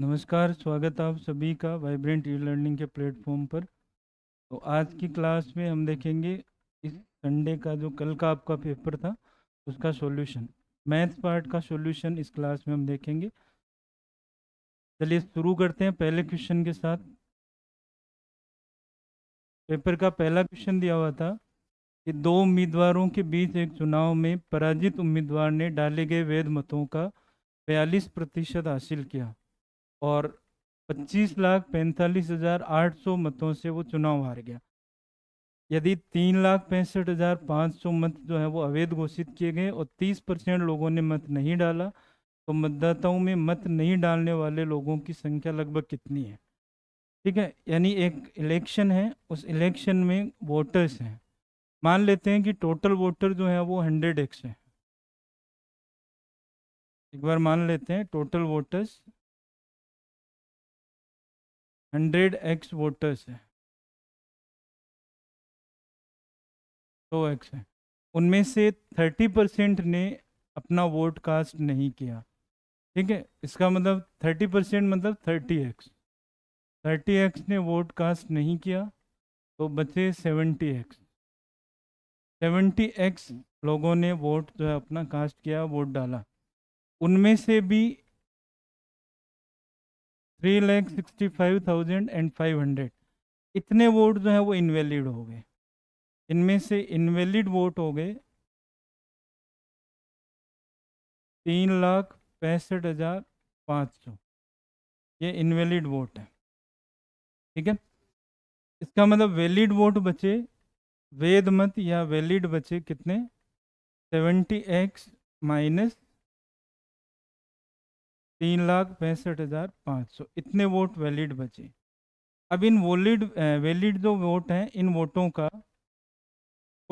नमस्कार स्वागत आप सभी का वाइब्रेंट ई लर्निंग के प्लेटफॉर्म पर तो आज की क्लास में हम देखेंगे इस संडे का जो कल का आपका पेपर था उसका सॉल्यूशन मैथ्स पार्ट का सॉल्यूशन इस क्लास में हम देखेंगे चलिए शुरू करते हैं पहले क्वेश्चन के साथ पेपर का पहला क्वेश्चन दिया हुआ था कि दो उम्मीदवारों के बीच एक चुनाव में पराजित उम्मीदवार ने डाले गए वेद मतों का बयालीस प्रतिशत हासिल किया और पच्चीस अच्छा। लाख पैंतालीस हजार आठ सौ मतों से वो चुनाव हार गया यदि तीन लाख पैंसठ हजार पाँच सौ मत जो है वो अवैध घोषित किए गए और तीस परसेंट लोगों ने मत नहीं डाला तो मतदाताओं में मत नहीं डालने वाले लोगों की संख्या लगभग कितनी है ठीक है यानी एक इलेक्शन है उस इलेक्शन में वोटर्स हैं मान लेते हैं कि टोटल वोटर जो है वो हंड्रेड एक्स है एक बार मान लेते हैं total voters hundred x voters है सौ एक्स है उनमें से थर्टी परसेंट ने अपना वोट कास्ट नहीं किया ठीक है इसका मतलब थर्टी परसेंट मतलब थर्टी एक्स थर्टी एक्स ने वोट कास्ट नहीं किया तो बचे सेवेंटी एक्स सेवेंटी एक्स लोगों ने वोट जो है अपना कास्ट किया वोट डाला उनमें से भी three lakh sixty five thousand and five hundred इतने वोट जो है वो इनवैलिड हो गए इनमें से इनवैलिड वोट हो गए तीन लाख पैंसठ हज़ार पाँच सौ ये इनवैलिड वोट है ठीक है इसका मतलब वैलिड वोट बचे वेद मत या वैलिड बचे कितने सेवेंटी एक्स माइनस तीन लाख पैंसठ हज़ार पाँच सौ इतने वोट वैलिड बचे अब इन वोलिड वैलिड जो वोट हैं इन वोटों का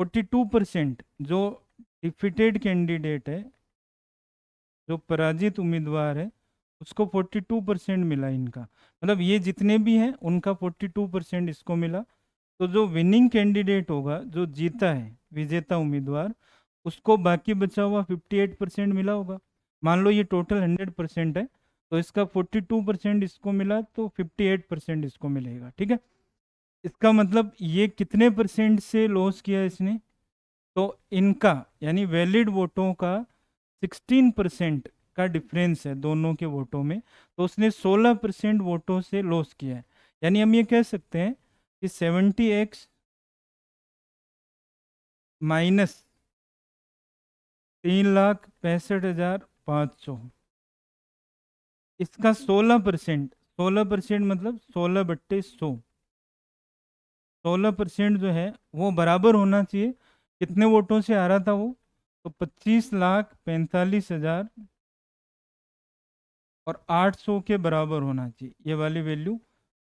42 परसेंट जो डिफिटेड कैंडिडेट है जो पराजित उम्मीदवार है उसको 42 परसेंट मिला इनका मतलब ये जितने भी हैं उनका 42 परसेंट इसको मिला तो जो विनिंग कैंडिडेट होगा जो जीता है विजेता उम्मीदवार उसको बाकी बचा हुआ 58 परसेंट मिला होगा मान लो ये टोटल हंड्रेड परसेंट है तो इसका फोर्टी टू परसेंट इसको मिला तो फिफ्टी एट परसेंट इसको मिलेगा ठीक है इसका मतलब ये कितने परसेंट से लॉस किया इसने तो इनका यानी वैलिड वोटों का सिक्सटीन परसेंट का डिफरेंस है दोनों के वोटों में तो उसने सोलह परसेंट वोटों से लॉस किया है यानी हम ये कह सकते हैं कि सेवेंटी एक्स माइनस तीन लाख पैंसठ हज़ार पाँच सौ इसका सोलह परसेंट सोलह परसेंट मतलब सोलह बट्टे सौ सोलह परसेंट जो है वो बराबर होना चाहिए कितने वोटों से आ रहा था वो तो पच्चीस लाख पैंतालीस हजार और आठ सौ के बराबर होना चाहिए ये वाली वैल्यू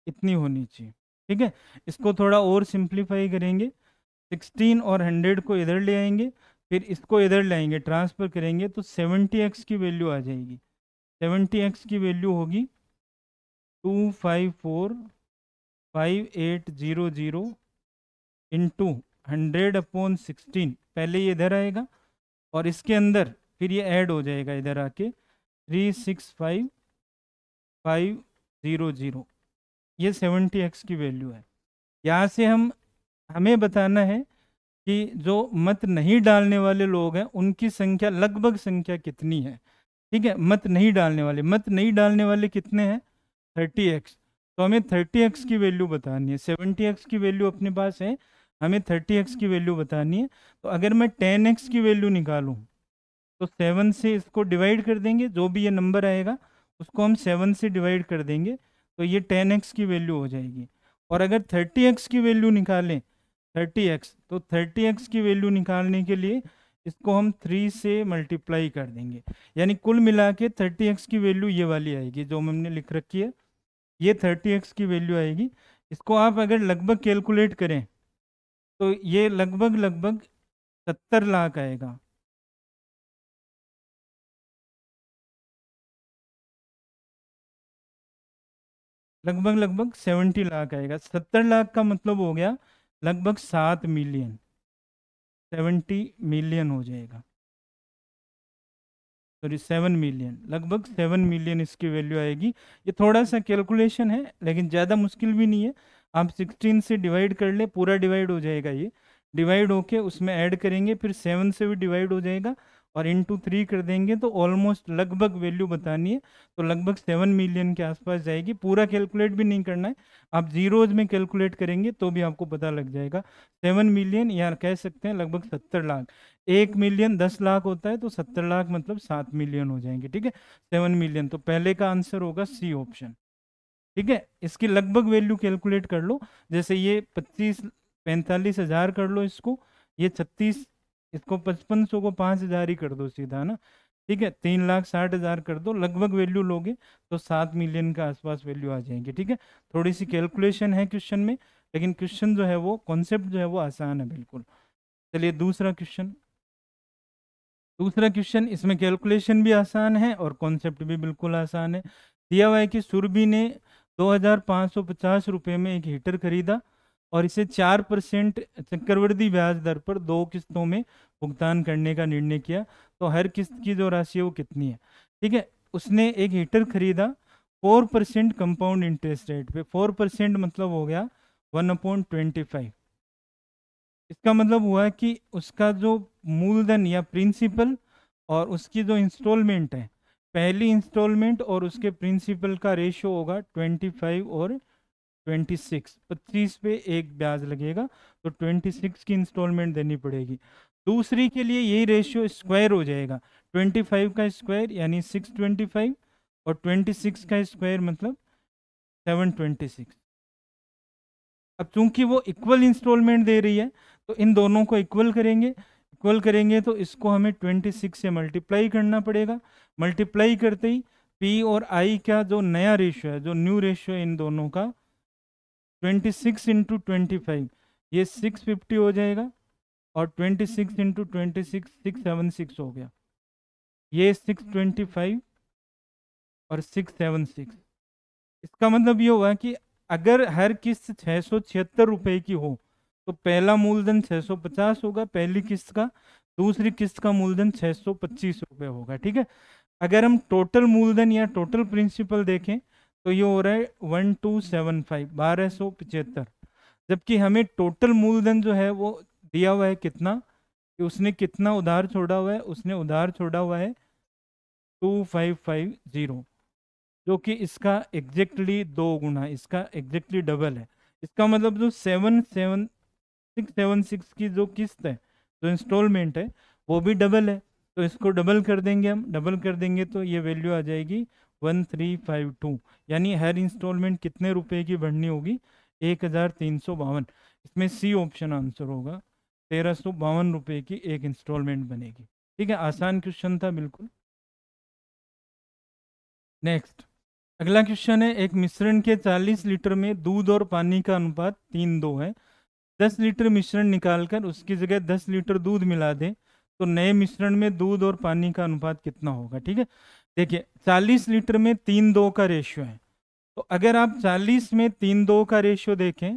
इतनी होनी चाहिए ठीक है इसको थोड़ा और सिंप्लीफाई करेंगे सिक्सटीन और हंड्रेड को इधर ले आएंगे फिर इसको इधर लाएंगे ट्रांसफ़र करेंगे तो सेवनटी एक्स की वैल्यू आ जाएगी सेवनटी एक्स की वैल्यू होगी two five four five eight zero zero into hundred upon sixteen पहले ये इधर आएगा और इसके अंदर फिर ये ऐड हो जाएगा इधर आके three six five five zero zero ये सेवेंटी एक्स की वैल्यू है यहाँ से हम हमें बताना है कि जो मत नहीं डालने वाले लोग हैं उनकी संख्या लगभग संख्या कितनी है ठीक है मत नहीं डालने वाले मत नहीं डालने वाले कितने हैं थर्टी एक्स तो हमें थर्टी एक्स की वैल्यू बतानी है सेवेंटी एक्स की वैल्यू अपने पास है हमें थर्टी एक्स की वैल्यू बतानी है तो अगर मैं टेन एक्स की वैल्यू निकालूं तो सेवन से इसको डिवाइड कर देंगे जो भी ये नंबर आएगा उसको हम सेवन से डिवाइड कर देंगे तो ये टेन एक्स की वैल्यू हो जाएगी और अगर थर्टी एक्स की वैल्यू निकालें थर्टी एक्स तो थर्टी एक्स की वैल्यू निकालने के लिए इसको हम थ्री से मल्टीप्लाई कर देंगे यानी कुल मिला के थर्टी एक्स की वैल्यू ये वाली आएगी जो हमने लिख रखी है ये थर्टी एक्स की वैल्यू आएगी इसको आप अगर लगभग कैलकुलेट करें तो ये लगभग लगभग सत्तर लाख आएगा लगभग लगभग सेवेंटी लाख आएगा सत्तर लाख का मतलब हो गया लगभग सात मिलियन सेवेंटी मिलियन हो जाएगा सॉरी सेवन मिलियन लगभग सेवन मिलियन इसकी वैल्यू आएगी ये थोड़ा सा कैलकुलेशन है लेकिन ज़्यादा मुश्किल भी नहीं है आप सिक्सटीन से डिवाइड कर ले पूरा डिवाइड हो जाएगा ये डिवाइड होके उसमें ऐड करेंगे फिर सेवन से भी डिवाइड हो जाएगा और इन टू थ्री कर देंगे तो ऑलमोस्ट लगभग वैल्यू बतानी है तो लगभग सेवन मिलियन के आसपास जाएगी पूरा कैलकुलेट भी नहीं करना है आप जीरोज में कैलकुलेट करेंगे तो भी आपको पता लग जाएगा सेवन मिलियन या कह सकते हैं लगभग सत्तर लाख एक मिलियन दस लाख होता है तो सत्तर लाख मतलब सात मिलियन हो जाएंगे ठीक है सेवन मिलियन तो पहले का आंसर होगा सी ऑप्शन ठीक है इसकी लगभग वैल्यू कैलकुलेट कर लो जैसे ये पच्चीस पैंतालीस हजार कर लो इसको ये छत्तीस इसको पचपन सौ को पाँच हज़ार ही कर दो सीधा ना ठीक है तीन लाख साठ हज़ार कर दो लगभग वैल्यू लोगे तो सात मिलियन का आसपास वैल्यू आ जाएंगे ठीक है थोड़ी सी हम्म। कैलकुलेशन है क्वेश्चन में लेकिन क्वेश्चन जो है वो कॉन्सेप्ट जो है वो आसान है बिल्कुल चलिए दूसरा क्वेश्चन दूसरा क्वेश्चन इसमें कैलकुलेशन भी आसान है और कॉन्सेप्ट भी बिल्कुल आसान है दिया हुआ है कि सुरभि ने दो हज़ार में एक हीटर खरीदा और इसे चार परसेंट चक्रवृद्धि ब्याज दर पर दो किस्तों में भुगतान करने का निर्णय किया तो हर किस्त की जो राशि है वो कितनी है ठीक है उसने एक हीटर खरीदा four percent compound interest rate पे फोर परसेंट मतलब हो गया वन अपॉइंट ट्वेंटी फाइव इसका मतलब हुआ कि उसका जो मूलधन या प्रिंसिपल और उसकी जो इंस्टॉलमेंट है पहली इंस्टॉलमेंट और उसके प्रिंसिपल का रेशियो होगा ट्वेंटी फाइव और ट्वेंटी सिक्स पच्चीस पे एक ब्याज लगेगा तो ट्वेंटी सिक्स की इंस्टॉलमेंट देनी पड़ेगी दूसरी के लिए यही रेशियो स्क्वायर हो जाएगा ट्वेंटी फाइव का स्क्वायर यानी सिक्स ट्वेंटी फाइव और ट्वेंटी सिक्स का स्क्वायर मतलब सेवन ट्वेंटी सिक्स अब चूंकि वो इक्वल इंस्टॉलमेंट दे रही है तो इन दोनों को इक्वल करेंगे इक्वल करेंगे तो इसको हमें ट्वेंटी सिक्स से मल्टीप्लाई करना पड़ेगा मल्टीप्लाई करते ही पी और आई का जो नया रेशियो है जो न्यू रेशियो इन दोनों का twenty six into twenty five ये सिक्स फिफ्टी हो जाएगा और twenty six into twenty six six seven six हो गया ये सिक्स ट्वेंटी फाइव और सिक्स सेवन सिक्स इसका मतलब ये हुआ कि अगर हर किस्त छः सौ छिहत्तर रुपये की हो तो पहला मूलधन छः सौ पचास होगा पहली किस्त का दूसरी किस्त का मूलधन छः सौ पच्चीस रुपये होगा ठीक है अगर हम टोटल मूलधन या टोटल प्रिंसिपल देखें तो ये हो रहा है वन टू सेवन फाइव बारह सौ पचहत्तर जबकि हमें टोटल मूलधन जो है वो दिया हुआ है कितना कि उसने कितना उधार छोड़ा हुआ है उसने उधार छोड़ा हुआ है टू फाइव फाइव जीरो जो कि इसका एग्जैक्टली दो गुना इसका एग्जैक्टली डबल है इसका मतलब जो seven seven six seven six की जो किस्त है जो इंस्टॉलमेंट है वो भी डबल है तो इसको डबल कर देंगे हम डबल कर देंगे तो ये वैल्यू आ जाएगी वन थ्री फाइव टू यानी हर इंस्टॉलमेंट कितने रुपए की बढ़नी होगी एक हज़ार तीन सौ बावन इसमें सी ऑप्शन आंसर होगा तेरह सौ बावन रुपये की एक इंस्टॉलमेंट बनेगी ठीक है आसान क्वेश्चन था बिल्कुल नेक्स्ट अगला क्वेश्चन है एक मिश्रण के 40 लीटर में दूध और पानी का अनुपात तीन दो है 10 लीटर मिश्रण निकालकर उसकी जगह 10 लीटर दूध मिला दें तो नए मिश्रण में दूध और पानी का अनुपात कितना होगा ठीक है देखिए 40 लीटर में तीन दो का रेशियो है तो अगर आप 40 में तीन दो का रेशियो देखें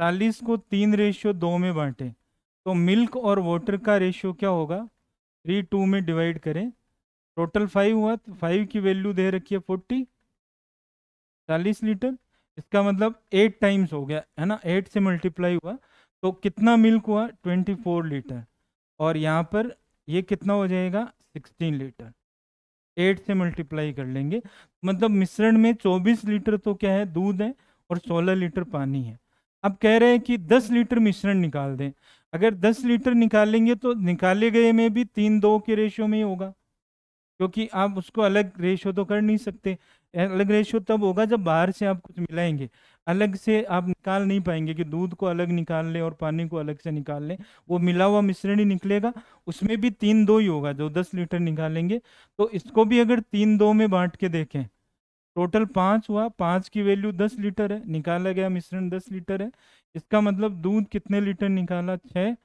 40 को तीन रेशियो दो में बांटें तो मिल्क और वाटर का रेशियो क्या होगा थ्री टू में डिवाइड करें टोटल फाइव हुआ तो फाइव की वैल्यू दे रखी है फोर्टी चालीस लीटर इसका मतलब एट टाइम्स हो गया है ना एट से मल्टीप्लाई हुआ तो कितना मिल्क हुआ ट्वेंटी फोर लीटर और यहाँ पर ये कितना हो जाएगा सिक्सटीन लीटर एट से मल्टीप्लाई कर लेंगे मतलब मिश्रण में चौबीस लीटर तो क्या है दूध है और सोलह लीटर पानी है अब कह रहे हैं कि दस लीटर मिश्रण निकाल दें अगर दस लीटर निकालेंगे तो निकाले गए में भी तीन दो के रेशियो में ही होगा क्योंकि आप उसको अलग रेशो तो कर नहीं सकते अलग रेशो तब होगा जब बाहर से आप कुछ मिलाएंगे अलग से आप निकाल नहीं पाएंगे कि दूध को अलग निकाल लें और पानी को अलग से निकाल लें वो मिला हुआ मिश्रण ही निकलेगा उसमें भी तीन दो ही होगा जो दस लीटर निकालेंगे तो इसको भी अगर तीन दो में बांट के देखें टोटल पाँच हुआ पाँच की वैल्यू दस लीटर है निकाला गया मिश्रण दस लीटर है इसका मतलब दूध कितने लीटर निकाला छः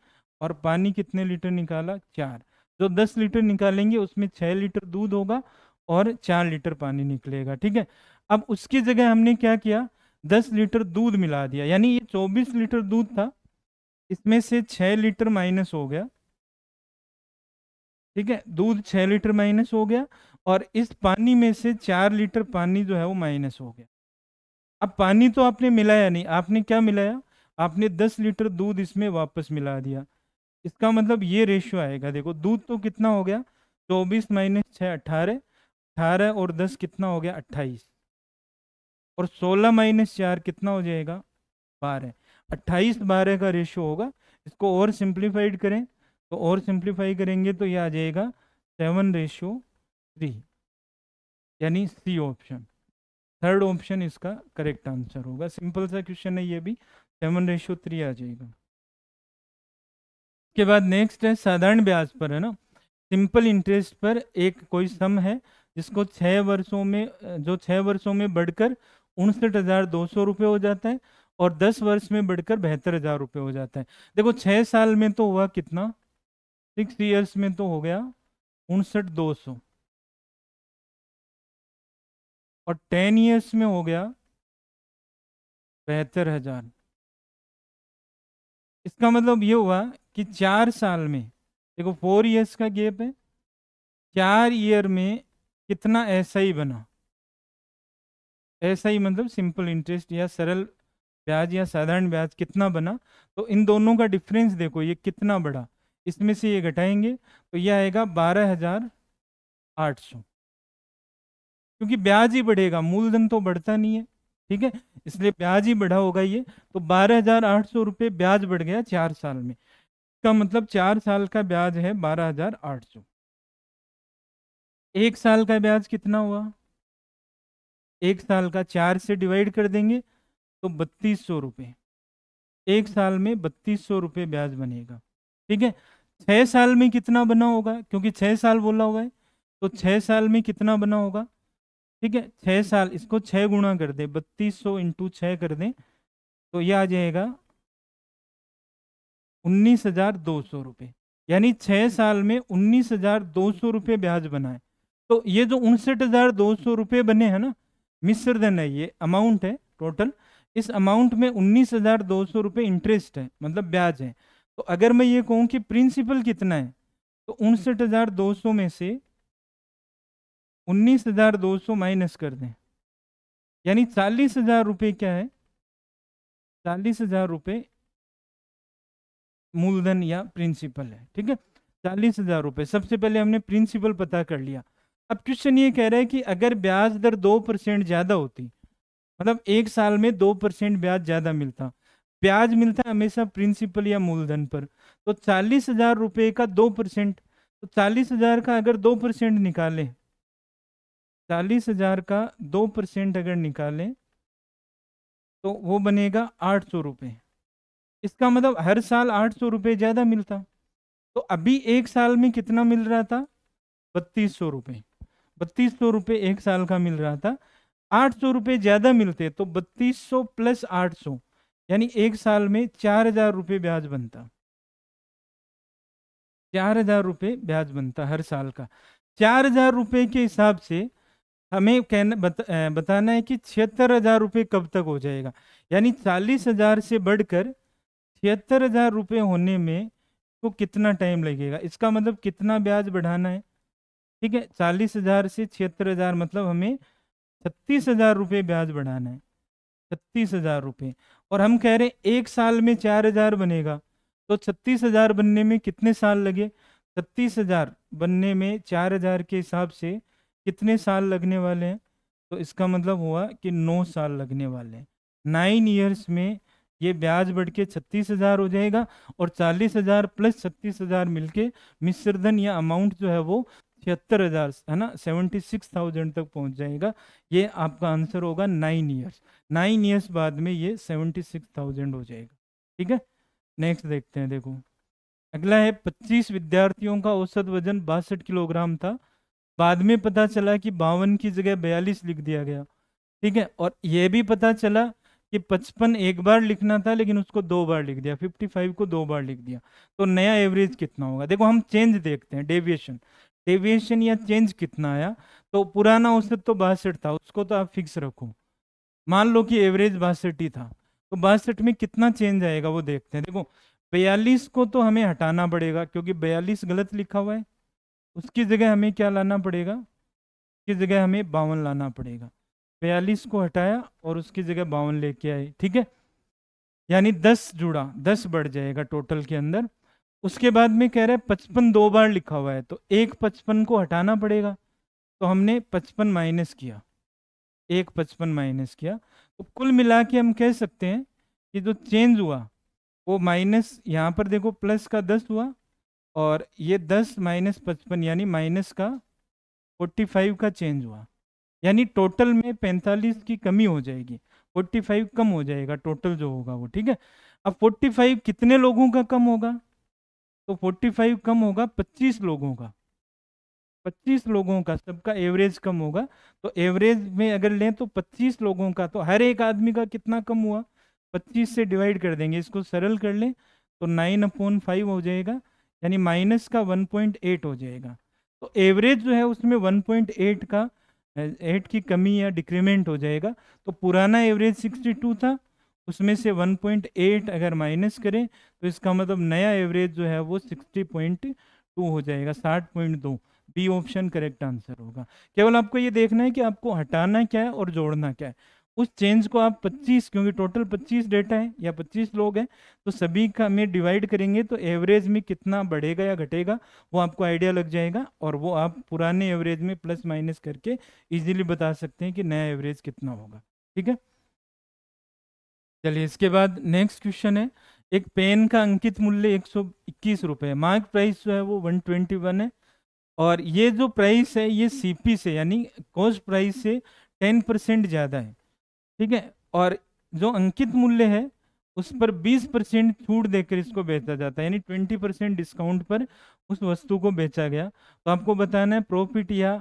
और पानी कितने लीटर निकाला चार जो दस लीटर निकालेंगे उसमें छह लीटर दूध होगा और चार लीटर पानी निकलेगा ठीक है अब उसकी जगह हमने क्या किया दस लीटर दूध मिला दिया यानी ये चौबीस लीटर दूध था इसमें से छः लीटर माइनस हो गया ठीक है दूध छः लीटर माइनस हो गया और इस पानी में से चार लीटर पानी जो है वो माइनस हो गया अब पानी तो आपने मिलाया नहीं आपने क्या मिलाया आपने दस लीटर दूध इसमें वापस मिला दिया इसका मतलब ये रेशियो आएगा देखो दूध तो कितना हो गया चौबीस माइनस छः अट्ठारह अट्ठारह और दस कितना हो गया अट्ठाईस और सोलह माइनस चार कितना हो जाएगा बारह अट्ठाईस बारह का रेशियो होगा इसको और सिंप्लीफाइड करें तो और सिंप्लीफाई करेंगे तो ये आ जाएगा सेवन रेशियो थ्री यानी सी ऑप्शन थर्ड ऑप्शन इसका करेक्ट आंसर होगा सिंपल सा क्वेश्चन है ये भी सेवन रेशियो थ्री आ जाएगा उसके बाद नेक्स्ट है साधारण ब्याज पर है ना सिंपल इंटरेस्ट पर एक कोई सम है जिसको छः वर्षों में जो छः वर्षों में बढ़कर उनसठ हज़ार दो सौ रुपये हो जाता है और दस वर्ष में बढ़कर बहत्तर हज़ार रुपये हो जाता है देखो छः साल में तो हुआ कितना सिक्स ईयर्स में तो हो गया उनसठ दो सौ और टेन ईयर्स में हो गया बहत्तर हज़ार इसका मतलब ये हुआ कि चार साल में देखो फोर इयर्स का गैप है चार ईयर में कितना ऐसा ही बना ऐसा ही मतलब सिंपल इंटरेस्ट या सरल ब्याज या साधारण ब्याज कितना बना तो इन दोनों का डिफरेंस देखो ये कितना बड़ा इसमें से ये घटाएंगे तो यह आएगा बारह हजार आठ सौ क्योंकि ब्याज ही बढ़ेगा मूलधन तो बढ़ता नहीं है ठीक है इसलिए ब्याज ही बढ़ा होगा ये तो बारह हजार आठ सौ रुपये ब्याज बढ़ गया चार साल में इसका मतलब चार साल का ब्याज है बारह हजार आठ सौ एक साल का ब्याज कितना हुआ एक साल का चार से डिवाइड कर देंगे तो बत्तीस सौ रुपये एक साल में बत्तीस सौ रुपये ब्याज बनेगा ठीक है छः साल में कितना बना होगा क्योंकि छः साल बोला हुआ है तो छः साल में कितना बना होगा ठीक है छः साल इसको छः गुणा कर दें बत्तीस सौ इंटू छः कर दें तो ये आ जाएगा उन्नीस हजार दो सौ रुपये यानी छः साल में उन्नीस हजार दो सौ रुपये ब्याज बनाए तो ये जो उनसठ हजार दो सौ रुपये बने हैं ना मिस्र धन है ये अमाउंट है टोटल इस अमाउंट में उन्नीस हजार दो सौ रुपये इंटरेस्ट है मतलब ब्याज है तो अगर मैं ये कहूँ कि प्रिंसिपल कितना है तो उनसठ हजार दो सौ में से उन्नीस हज़ार दो सौ माइनस कर दें यानी चालीस हज़ार रुपये क्या है चालीस हज़ार रुपये मूलधन या प्रिंसिपल है ठीक है चालीस हज़ार रुपये सबसे पहले हमने प्रिंसिपल पता कर लिया अब क्वेश्चन ये कह रहा है कि अगर ब्याज दर दो परसेंट ज़्यादा होती मतलब एक साल में दो परसेंट ब्याज ज़्यादा मिलता ब्याज मिलता है हमेशा प्रिंसिपल या मूलधन पर तो चालीस हज़ार रुपये का दो परसेंट तो चालीस हज़ार का अगर दो परसेंट निकालें चालीस हजार का दो परसेंट अगर निकालें तो वो बनेगा आठ सौ रुपये इसका मतलब हर साल आठ सौ रुपये ज़्यादा मिलता तो अभी एक साल में कितना मिल रहा था बत्तीस सौ रुपये बत्तीस सौ रुपये एक साल का मिल रहा था आठ सौ रुपये ज़्यादा मिलते तो बत्तीस सौ प्लस आठ सौ यानी एक साल में चार हजार रुपये ब्याज बनता चार हजार रुपये ब्याज बनता हर साल का चार हजार रुपये के हिसाब से हमें कहना बता, बताना है कि छिहत्तर हजार रुपये कब तक हो जाएगा यानी चालीस हजार से बढ़कर छिहत्तर हजार रुपये होने में को तो कितना टाइम लगेगा इसका मतलब कितना ब्याज बढ़ाना है ठीक है चालीस हजार से छिहत्तर हजार मतलब हमें छत्तीस हजार रुपये ब्याज बढ़ाना है छत्तीस हजार रुपये और हम कह रहे हैं एक साल में चार हजार बनेगा तो छत्तीस हजार बनने में कितने साल लगे छत्तीस हजार बनने में चार हजार के हिसाब से कितने साल लगने वाले हैं तो इसका मतलब हुआ कि नौ साल लगने वाले हैं नाइन ईयर्स में ये ब्याज बढ़ के छत्तीस हज़ार हो जाएगा और चालीस हज़ार प्लस छत्तीस हज़ार मिलके मिश्रधन या अमाउंट जो है वो छिहत्तर हज़ार है ना सेवेंटी सिक्स थाउजेंड तक पहुंच जाएगा ये आपका आंसर होगा नाइन ईयर्स नाइन ईयर्स बाद में ये सेवेंटी सिक्स थाउजेंड हो जाएगा ठीक है नेक्स्ट देखते हैं देखो अगला है पच्चीस विद्यार्थियों का औसत वजन बासठ किलोग्राम था बाद में पता चला कि बावन की जगह बयालीस लिख दिया गया ठीक है और यह भी पता चला कि पचपन एक बार लिखना था लेकिन उसको दो बार लिख दिया फिफ्टी फाइव को दो बार लिख दिया तो नया एवरेज कितना होगा देखो हम चेंज देखते हैं डेविएशन डेविएशन या चेंज कितना आया तो पुराना उससे तो बासठ था उसको तो आप फिक्स रखो मान लो कि एवरेज बासठ ही था तो बासठ में कितना चेंज आएगा वो देखते हैं देखो बयालीस को तो हमें हटाना पड़ेगा क्योंकि बयालीस गलत लिखा हुआ है उसकी जगह हमें क्या लाना पड़ेगा उसकी जगह हमें बावन लाना पड़ेगा बयालीस को हटाया और उसकी जगह बावन लेके आए ठीक है यानी दस जुड़ा दस बढ़ जाएगा टोटल के अंदर उसके बाद में कह रहा है पचपन दो बार लिखा हुआ है तो एक पचपन को हटाना पड़ेगा तो हमने पचपन माइनस किया एक पचपन माइनस किया तो कुल मिला के हम कह सकते हैं कि जो चेंज हुआ वो माइनस यहाँ पर देखो प्लस का दस हुआ और ये दस माइनस पचपन यानी माइनस का फोर्टी फाइव का चेंज हुआ यानी टोटल में पैंतालीस की कमी हो जाएगी फोर्टी फाइव कम हो जाएगा टोटल जो होगा वो ठीक है अब फोर्टी फाइव कितने लोगों का कम होगा तो फोर्टी फाइव कम होगा पच्चीस लोगों का पच्चीस लोगों का सबका एवरेज कम होगा तो एवरेज में अगर लें तो पच्चीस लोगों का तो हर एक आदमी का कितना कम हुआ पच्चीस से डिवाइड कर देंगे इसको सरल कर लें तो नाइन अपॉन फाइव हो जाएगा यानी माइनस का 1.8 हो जाएगा तो एवरेज जो है उसमें 1.8 का 8 की कमी या डिक्रीमेंट हो जाएगा तो पुराना एवरेज 62 था उसमें से 1.8 अगर माइनस करें तो इसका मतलब नया एवरेज जो है वो 60.2 हो जाएगा 60.2 बी ऑप्शन करेक्ट आंसर होगा केवल आपको ये देखना है कि आपको हटाना क्या है और जोड़ना क्या है उस चेंज को आप 25 क्योंकि टोटल 25 डेटा है या 25 लोग हैं तो सभी का में डिवाइड करेंगे तो एवरेज में कितना बढ़ेगा या घटेगा वो आपको आइडिया लग जाएगा और वो आप पुराने एवरेज में प्लस माइनस करके इजीली बता सकते हैं कि नया एवरेज कितना होगा ठीक है चलिए इसके बाद नेक्स्ट क्वेश्चन है एक पेन का अंकित मूल्य एक सौ इक्कीस रुपये मार्क प्राइस जो है वो वन ट्वेंटी वन है और ये जो प्राइस है ये सी से यानी कॉस्ट प्राइस से टेन परसेंट ज़्यादा है ठीक है और जो अंकित मूल्य है उस पर 20 परसेंट छूट देकर इसको बेचा जाता है यानी 20 परसेंट डिस्काउंट पर उस वस्तु को बेचा गया तो आपको बताना है प्रॉफिट या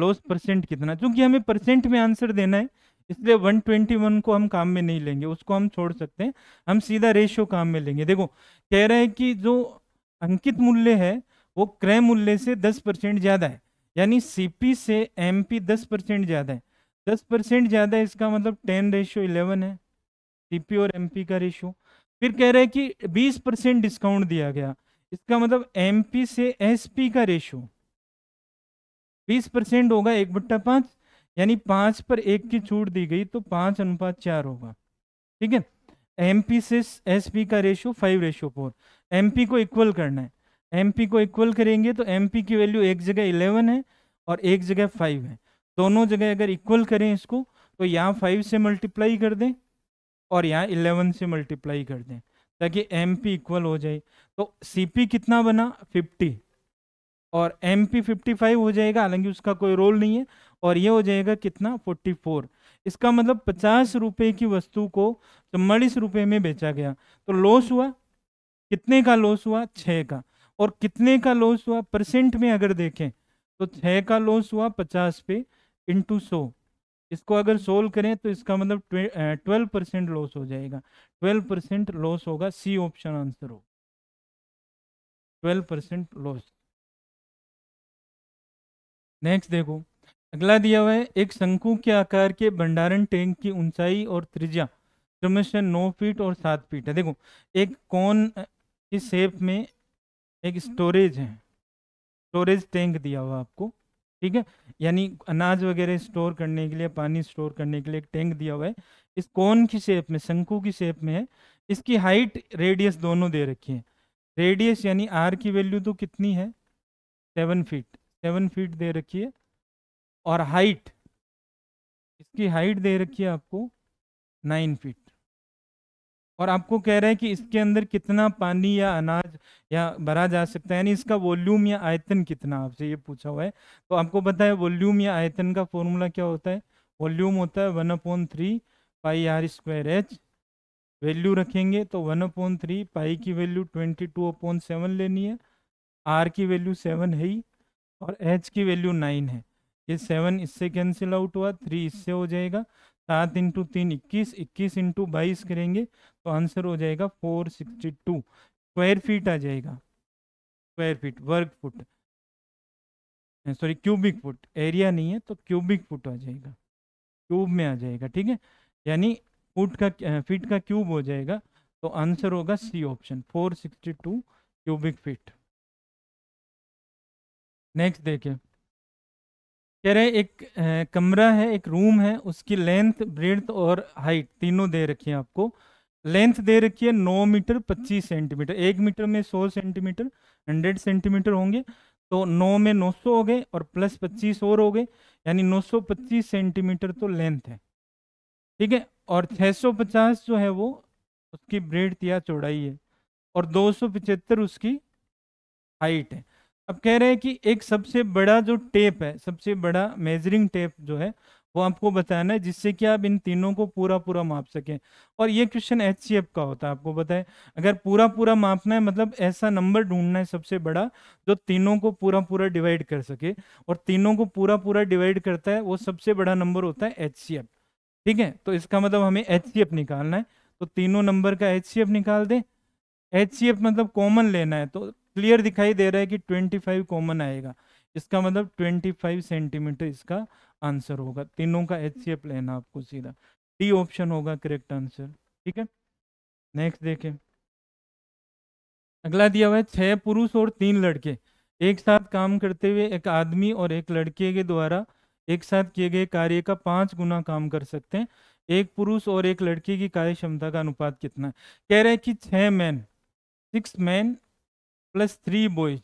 लॉस परसेंट कितना क्योंकि हमें परसेंट में आंसर देना है इसलिए 121 को हम काम में नहीं लेंगे उसको हम छोड़ सकते हैं हम सीधा रेशियो काम में लेंगे देखो कह रहे हैं कि जो अंकित मूल्य है वो क्रय मूल्य से 10 परसेंट ज़्यादा है यानी सीपी से एमपी 10 परसेंट ज़्यादा है दस परसेंट ज़्यादा है इसका मतलब टेन रेशो इलेवन है सी और एम का रेशो फिर कह रहे हैं कि बीस परसेंट डिस्काउंट दिया गया इसका मतलब एम से एस का रेशो बीस परसेंट होगा एक बट्टा पाँच यानी पाँच पर एक की छूट दी गई तो पाँच अनुपात चार होगा ठीक है एम से एस का ratio five ratio four M को इक्वल करना है एम को इक्वल करेंगे तो एम की वैल्यू एक जगह इलेवन है और एक जगह फाइव है दोनों जगह अगर इक्वल करें इसको तो यहाँ फाइव से मल्टीप्लाई कर दें और यहाँ इलेवन से मल्टीप्लाई कर दें ताकि एम पी इक्वल हो जाए तो सी पी कितना बना फिफ्टी और एम पी फिफ्टी फाइव हो जाएगा हालांकि उसका कोई रोल नहीं है और ये हो जाएगा कितना फोर्टी फोर इसका मतलब पचास रुपये की वस्तु को चम्बालीस रुपये में बेचा गया तो लॉस हुआ कितने का लॉस हुआ छः का और कितने का लॉस हुआ परसेंट में अगर देखें तो छः का लॉस हुआ पचास पे इंटू सो इसको अगर सोल्व करें तो इसका मतलब ट्वेल्व परसेंट लॉस हो जाएगा ट्वेल्व परसेंट लॉस होगा सी ऑप्शन आंसर हो ट्वेल्व परसेंट लॉस नेक्स्ट देखो अगला दिया हुआ है एक शंकु के आकार के भंडारण टैंक की ऊंचाई और त्रिज्या क्रमशः नौ फीट और सात फीट है देखो एक कौन इस शेप में एक स्टोरेज है स्टोरेज टैंक दिया हुआ आपको ठीक है यानी अनाज वगैरह स्टोर करने के लिए पानी स्टोर करने के लिए एक टैंक दिया हुआ है इस कौन की शेप में शंकु की शेप में है इसकी हाइट रेडियस दोनों दे रखी है रेडियस यानी आर की वैल्यू तो कितनी है सेवन फीट सेवन फीट दे रखी है और हाइट इसकी हाइट दे रखी है आपको नाइन फीट और आपको कह रहा है कि इसके अंदर कितना पानी या अनाज या भरा जा सकता है यानी इसका वॉल्यूम या आयतन कितना आपसे ये पूछा हुआ है तो आपको पता है वॉल्यूम या आयतन का फॉर्मूला क्या होता है वॉल्यूम होता है one upon three pi r square h value रखेंगे तो वन अपॉन थ्री पाई की value twenty two upon seven लेनी है आर की वैल्यू सेवन है ही और एच की वैल्यू नाइन है ये सेवन इससे कैंसिल आउट हुआ थ्री इससे हो जाएगा सात इंटू तीन इक्कीस इक्कीस इंटू बाईस करेंगे तो आंसर हो जाएगा four sixty two square feet आ जाएगा स्क्वायर फीट वर्ग फुट sorry eh, cubic foot area नहीं है तो क्यूबिक फुट आ जाएगा क्यूब में आ जाएगा ठीक है यानी फुट का eh, फीट का क्यूब हो जाएगा तो आंसर होगा C option four sixty two cubic feet next देखिए कह रहे एक कमरा है एक रूम है उसकी लेंथ ब्रेड और हाइट तीनों दे रखी है आपको लेंथ दे रखी है नौ मीटर पच्चीस सेंटीमीटर एक मीटर में सौ सेंटीमीटर हंड्रेड सेंटीमीटर होंगे तो नौ में नौ सौ हो गए और प्लस पच्चीस और हो गए यानी नौ सौ पच्चीस सेंटीमीटर तो लेंथ है ठीक है और छः सौ पचास जो है वो उसकी ब्रेड या चौड़ाई है और दो सौ पचहत्तर उसकी हाइट है अब कह रहे हैं कि एक सबसे बड़ा जो टेप है सबसे बड़ा मेजरिंग टेप जो है वो आपको बताना है जिससे कि आप इन तीनों को पूरा पूरा माप सकें और ये क्वेश्चन एच का होता है आपको बताए अगर पूरा पूरा मापना है मतलब ऐसा नंबर ढूंढना है सबसे बड़ा जो तीनों को पूरा पूरा डिवाइड कर सके और तीनों को पूरा पूरा डिवाइड करता है वो सबसे बड़ा नंबर होता है एच ठीक है तो इसका मतलब हमें एच निकालना है तो तीनों नंबर का एच निकाल दें एच मतलब कॉमन लेना है तो क्लियर दिखाई दे रहा है कि 25 कॉमन आएगा इसका मतलब 25 सेंटीमीटर इसका आंसर होगा तीनों का एच सी लेना आपको सीधा डी ऑप्शन होगा करेक्ट आंसर ठीक है नेक्स्ट देखें अगला दिया हुआ है छह पुरुष और तीन लड़के एक साथ काम करते हुए एक आदमी और एक लड़के के द्वारा एक साथ किए गए कार्य का पांच गुना काम कर सकते हैं एक पुरुष और एक लड़की की कार्य क्षमता का अनुपात कितना है कह रहे हैं कि छह man six man plus three boys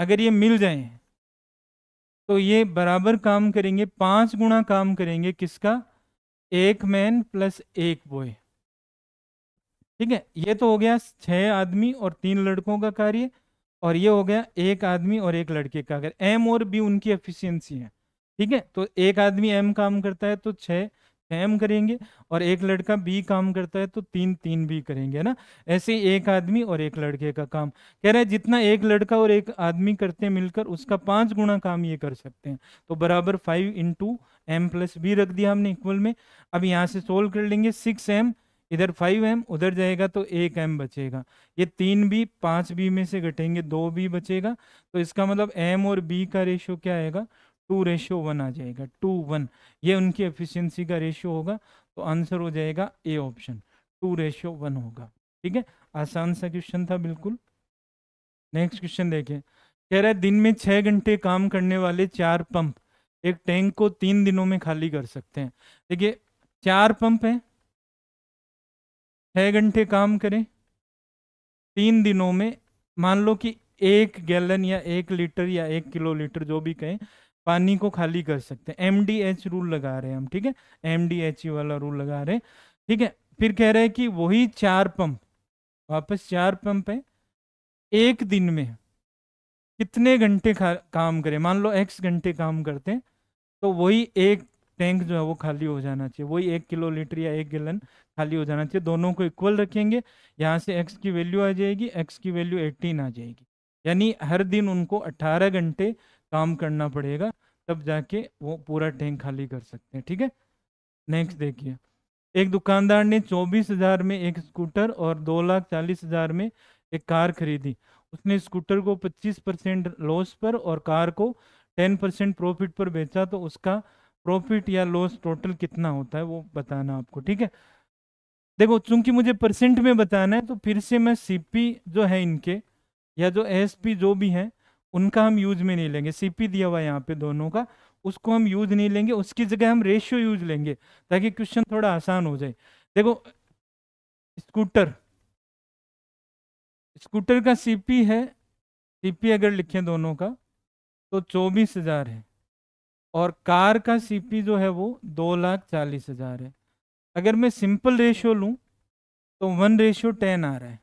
अगर ये मिल जाए तो ये बराबर काम करेंगे पांच गुणा काम करेंगे किसका एक मैन प्लस एक बॉय ठीक है ये तो हो गया छह आदमी और तीन लड़कों का कार्य और ये हो गया एक आदमी और एक लड़के का अगर एम और बी उनकी एफिशिएंसी है ठीक है तो एक आदमी एम काम करता है तो छह एम करेंगे और एक लड़का बी काम करता है तो तीन तीन भी करेंगे ना ऐसे एक आदमी और एक लड़के का काम कह रहे हैं जितना एक लड़का और एक आदमी करते मिलकर उसका पांच गुना काम ये कर सकते हैं तो बराबर five into M plus B रख दिया हमने इक्वल में अब यहाँ से सोल्व कर लेंगे सिक्स एम इधर फाइव एम उधर जाएगा तो एक एम बचेगा ये तीन बी पाँच बी में से घटेंगे दो बी बचेगा तो इसका मतलब एम और बी का रेशियो क्या आएगा टू रेशियो वन आ जाएगा टू वन ये उनकी एफिशिएंसी का रेशियो होगा तो आंसर हो जाएगा A option two ratio one होगा ठीक है आसान सा क्वेश्चन था बिल्कुल नेक्स्ट क्वेश्चन देखिए कह रहा है दिन में छः घंटे काम करने वाले चार पंप एक टैंक को तीन दिनों में खाली कर सकते हैं देखिए चार पंप हैं छः घंटे काम करें तीन दिनों में मान लो कि एक गैलन या एक लीटर या एक किलो लीटर जो भी कहें पानी को खाली कर सकते हैं एम डी एच रूल लगा रहे हैं हम ठीक है एम डी एच ई वाला रूल लगा रहे हैं ठीक है फिर कह रहे हैं कि वही चार पंप वापस चार पंप है एक दिन में कितने घंटे काम करें मान लो एक्स घंटे काम करते हैं तो वही एक टैंक जो है वो खाली हो जाना चाहिए वही एक किलो लीटर या एक गैलन खाली हो जाना चाहिए दोनों को इक्वल रखेंगे यहाँ से एक्स की वैल्यू आ जाएगी एक्स की वैल्यू एटीन आ जाएगी यानी हर दिन उनको अट्ठारह घंटे काम करना पड़ेगा तब जाके वो पूरा टैंक खाली कर सकते हैं ठीक है नेक्स्ट देखिए एक दुकानदार ने चौबीस हजार में एक स्कूटर और दो लाख चालीस हजार में एक कार खरीदी उसने स्कूटर को पच्चीस परसेंट लॉस पर और कार को टेन परसेंट प्रॉफिट पर बेचा तो उसका प्रॉफिट या लॉस टोटल कितना होता है वो बताना आपको ठीक है देखो चूंकि मुझे परसेंट में बताना है तो फिर से मैं सीपी जो है इनके या जो एस जो भी हैं उनका हम यूज में नहीं लेंगे सीपी दिया हुआ है यहाँ पे दोनों का उसको हम यूज नहीं लेंगे उसकी जगह हम रेशियो यूज लेंगे ताकि क्वेश्चन थोड़ा आसान हो जाए देखो स्कूटर स्कूटर का सीपी है सीपी अगर लिखें दोनों का तो चौबीस हजार है और कार का सीपी जो है वो दो लाख चालीस हजार है अगर मैं सिंपल रेशियो लूँ तो वन रेशियो टेन आ रहा है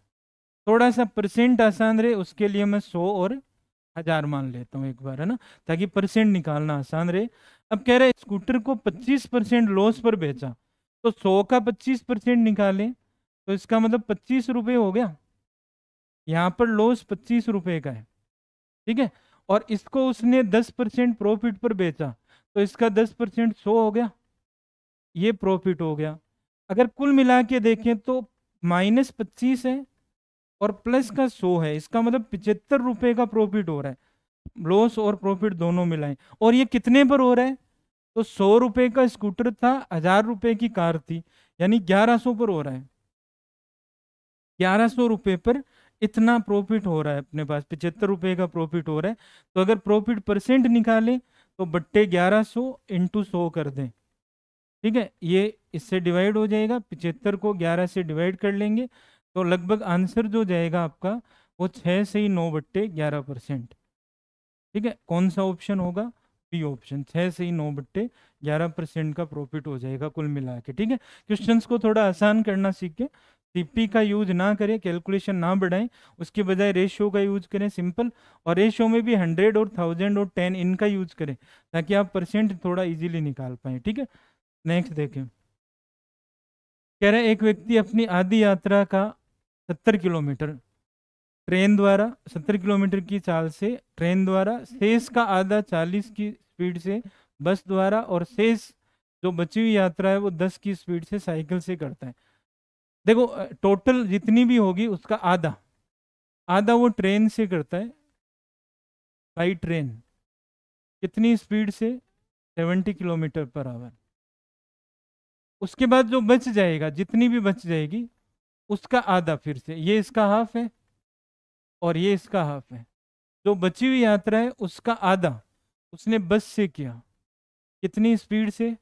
थोड़ा सा परसेंट आसान रहे उसके लिए मैं सौ और हजार मान लेता हूँ एक बार है ना ताकि परसेंट निकालना आसान रहे अब कह रहे स्कूटर को पच्चीस परसेंट लॉस पर बेचा तो सौ का पच्चीस परसेंट निकालें तो इसका मतलब पच्चीस रुपये हो गया यहाँ पर लॉस पच्चीस रुपये का है ठीक है और इसको उसने दस परसेंट प्रॉफिट पर बेचा तो इसका दस परसेंट सौ हो गया ये प्रॉफिट हो गया अगर कुल मिला के देखें तो माइनस पच्चीस है और प्लस का सो है इसका मतलब पिचहत्तर रुपए का प्रॉफिट हो रहा है लॉस और प्रॉफिट दोनों मिलाएं और ये कितने पर हो रहा है तो सौ रुपए का स्कूटर था हजार रुपए की कार थी यानी ग्यारह सौ पर हो रहा है ग्यारह सौ रुपए पर इतना प्रॉफिट हो रहा है अपने पास पिचहत्तर रुपए का प्रॉफिट हो रहा है तो अगर प्रॉफिट परसेंट निकालें तो बट्टे ग्यारह सौ इंटू सौ कर दें ठीक है ये इससे डिवाइड हो जाएगा पिचहत्तर को ग्यारह से डिवाइड कर लेंगे तो लगभग आंसर जो जाएगा आपका वो छः से ही नौ बट्टे ग्यारह परसेंट ठीक है कौन सा ऑप्शन होगा बी ऑप्शन छः से ही नौ बट्टे ग्यारह परसेंट का प्रॉफिट हो जाएगा कुल मिला के ठीक है क्वेश्चन को थोड़ा आसान करना सीख के सीपी का यूज ना करें कैलकुलेशन ना बढ़ाएं उसके बजाय रेशियो का यूज करें सिंपल और रेशियो में भी हंड्रेड और थाउजेंड और टेन इनका यूज करें ताकि आप परसेंट थोड़ा इजीली निकाल पाए ठीक है नेक्स्ट देखें कह रहे एक व्यक्ति अपनी आधी यात्रा का सत्तर किलोमीटर ट्रेन द्वारा सत्तर किलोमीटर की चाल से ट्रेन द्वारा शेष का आधा चालीस की स्पीड से बस द्वारा और शेष जो बची हुई यात्रा है वो दस की स्पीड से साइकिल से करता है देखो टोटल जितनी भी होगी उसका आधा आधा वो ट्रेन से करता है बाई ट्रेन कितनी स्पीड से सेवेंटी किलोमीटर पर आवर उसके बाद जो बच जाएगा जितनी भी बच जाएगी उसका आधा फिर से ये इसका हाफ है और ये इसका हाफ है जो बची हुई यात्रा है उसका आधा उसने बस से किया कितनी स्पीड से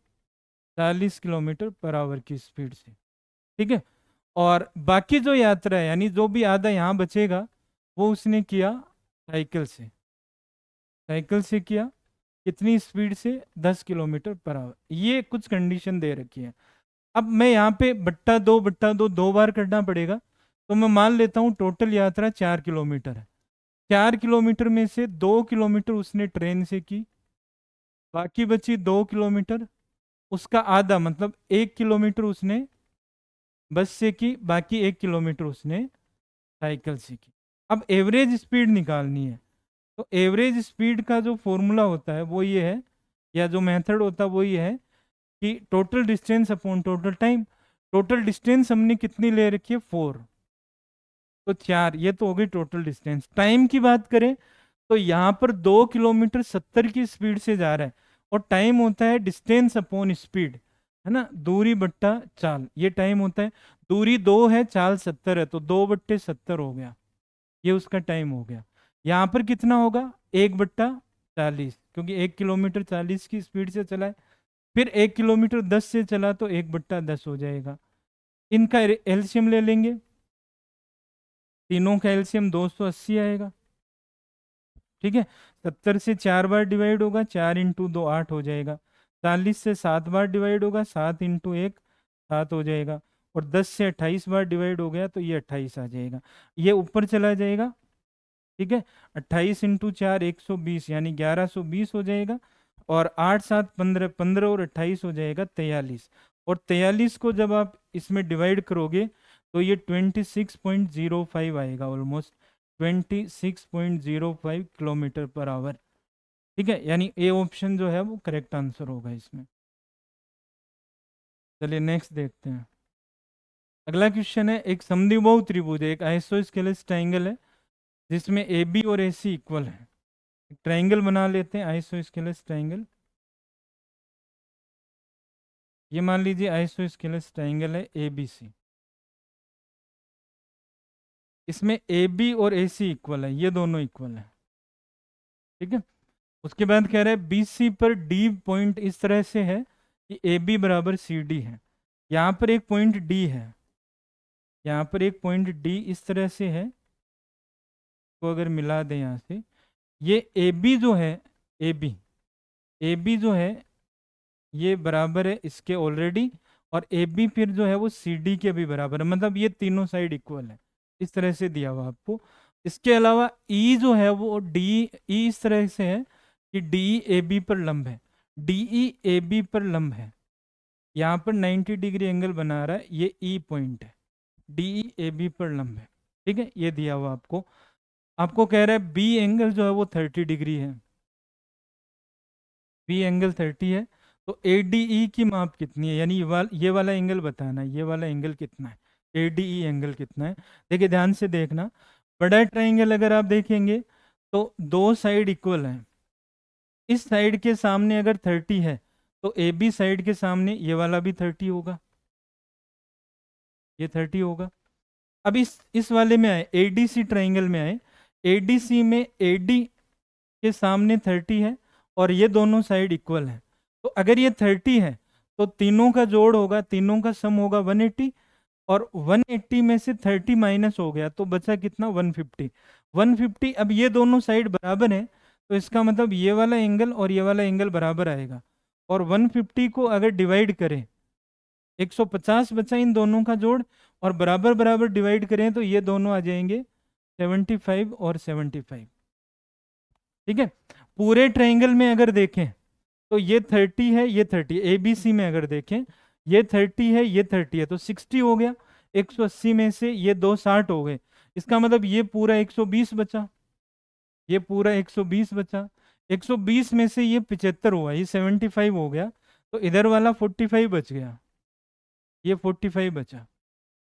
40 किलोमीटर पर आवर की स्पीड से ठीक है और बाकी जो यात्रा है यानी जो भी आधा यहाँ बचेगा वो उसने किया साइकिल से साइकिल से किया कितनी स्पीड से 10 किलोमीटर पर आवर ये कुछ कंडीशन दे रखी है अब मैं यहाँ पे बट्टा दो बट्टा दो दो बार करना पड़ेगा तो मैं मान लेता हूँ टोटल यात्रा चार किलोमीटर है चार किलोमीटर में से दो किलोमीटर उसने ट्रेन से की बाकी बची दो किलोमीटर उसका आधा मतलब एक किलोमीटर उसने बस से की बाकी एक किलोमीटर उसने साइकिल से की अब एवरेज स्पीड निकालनी है तो एवरेज स्पीड का जो फॉर्मूला होता है वो ये है या जो मेथड होता है वो ये है कि total distance upon total time total distance हमने कितनी ले रखी है फोर तो चार ये तो हो गई टोटल डिस्टेंस टाइम की बात करें तो यहाँ पर दो किलोमीटर सत्तर की स्पीड से जा रहा है और टाइम होता है डिस्टेंस अपॉन स्पीड है ना दूरी बट्टा चाल ये टाइम होता है दूरी दो है चाल सत्तर है तो दो बट्टे सत्तर हो गया ये उसका टाइम हो गया यहाँ पर कितना होगा एक बट्टा चालीस क्योंकि एक किलोमीटर चालीस की स्पीड से चला है फिर एक किलोमीटर दस से चला तो एक बट्टा दस हो जाएगा इनका एल्शियम ले लेंगे तीनों का एल्शियम दो सौ अस्सी आएगा ठीक है सत्तर से चार बार डिवाइड होगा चार इंटू दो आठ हो जाएगा चालीस से सात बार डिवाइड होगा सात इंटू एक सात हो जाएगा और दस से अट्ठाईस बार डिवाइड हो गया तो ये अट्ठाईस आ जाएगा ये ऊपर चला जाएगा ठीक है अट्ठाईस इंटू चार एक सौ बीस यानी ग्यारह सौ बीस हो जाएगा और आठ सात पंद्रह पंद्रह और अट्ठाईस हो जाएगा तेयालीस और तेयालीस को जब आप इसमें डिवाइड करोगे तो ये twenty six point zero five आएगा almost twenty six point zero five kilometre per hour ठीक है यानी ए ऑप्शन जो है वो करेक्ट आंसर होगा इसमें चलिए नेक्स्ट देखते हैं अगला क्वेश्चन है एक समदिभुज त्रिभुज एक आइसो स्केलेस ट्राइंगल है जिसमें ए बी और ए सी इक्वल है ट्रायंगल बना लेते हैं आइसो स्केलेस ट्राइंगल ये मान लीजिए आइसो स्केलेस ट्राइंगल है ए बी सी इसमें ए बी और ए सी इक्वल है ये दोनों इक्वल है ठीक है उसके बाद कह रहे हैं बी सी पर डी पॉइंट इस तरह से है कि ए बी बराबर सी डी है यहाँ पर एक पॉइंट डी है यहाँ पर एक पॉइंट डी इस तरह से है को तो अगर मिला दें यहाँ से ये ए बी जो है ए बी ए बी जो है ये बराबर है इसके ऑलरेडी और ए बी फिर जो है वो सी डी के भी बराबर है मतलब ये तीनों साइड इक्वल है इस तरह से दिया हुआ आपको इसके अलावा ई e जो है वो डी ई e इस तरह से है कि डी ई ए बी पर लंब है डी ई ए बी पर लंब है यहाँ पर 90 डिग्री एंगल बना रहा है ये ई e पॉइंट है डी ई ए बी पर लंब है ठीक है ये दिया हुआ आपको आपको कह रहा है बी एंगल जो है वो थर्टी डिग्री है बी एंगल थर्टी है तो ए डी ई की माप कितनी है यानी वाल, ये वाला एंगल बताना ये वाला एंगल कितना है ए डी ई एंगल कितना है देखिए ध्यान से देखना बड़ा ट्राइंगल अगर आप देखेंगे तो दो साइड इक्वल है इस साइड के सामने अगर थर्टी है तो ए बी साइड के सामने ये वाला भी थर्टी होगा ये थर्टी होगा अब इस इस वाले में आए ए डी सी ट्राइंगल में आए ए में ए के सामने थर्टी है और ये दोनों साइड इक्वल है तो अगर ये थर्टी है तो तीनों का जोड़ होगा तीनों का सम होगा वन एट्टी और 180 में से 30 माइनस हो गया तो बचा कितना 150 150 अब ये दोनों साइड बराबर है तो इसका मतलब ये वाला एंगल और ये वाला एंगल बराबर आएगा और 150 को अगर डिवाइड करें 150 बचा इन दोनों का जोड़ और बराबर बराबर डिवाइड करें तो ये दोनों आ जाएंगे सेवेंटी फाइव और सेवेंटी फाइव ठीक है पूरे ट्रायंगल में अगर देखें तो ये थर्टी है ये थर्टी ए बी सी में अगर देखें ये थर्टी है ये थर्टी है तो सिक्सटी हो गया एक सौ अस्सी में से ये दो साठ हो गए इसका मतलब ये पूरा एक सौ बीस बचा ये पूरा एक सौ बीस बचा एक सौ बीस में से ये पिचहत्तर हुआ ये सेवेंटी फाइव हो गया तो इधर वाला फोर्टी फाइव बच गया ये फोर्टी फाइव बचा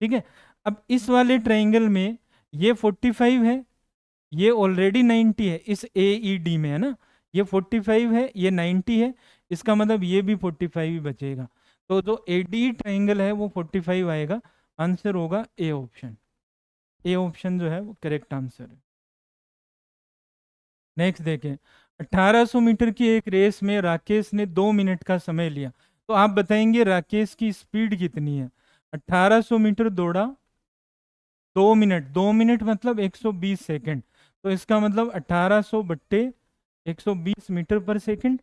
ठीक है अब इस वाले ट्राइंगल में ये 45 है ये ऑलरेडी 90 है इस ए ई डी में है ना ये 45 है ये 90 है इसका मतलब ये भी 45 ही बचेगा तो जो ए डी ट्राइंगल है वो 45 आएगा आंसर होगा ए ऑप्शन ए ऑप्शन जो है वो करेक्ट आंसर है नेक्स्ट देखें 1800 मीटर की एक रेस में राकेश ने दो मिनट का समय लिया तो आप बताएंगे राकेश की स्पीड कितनी है 1800 मीटर दौड़ा दो मिनट दो मिनट मतलब 120 सेकंड तो इसका मतलब 1800 बट्टे एक मीटर पर सेकंड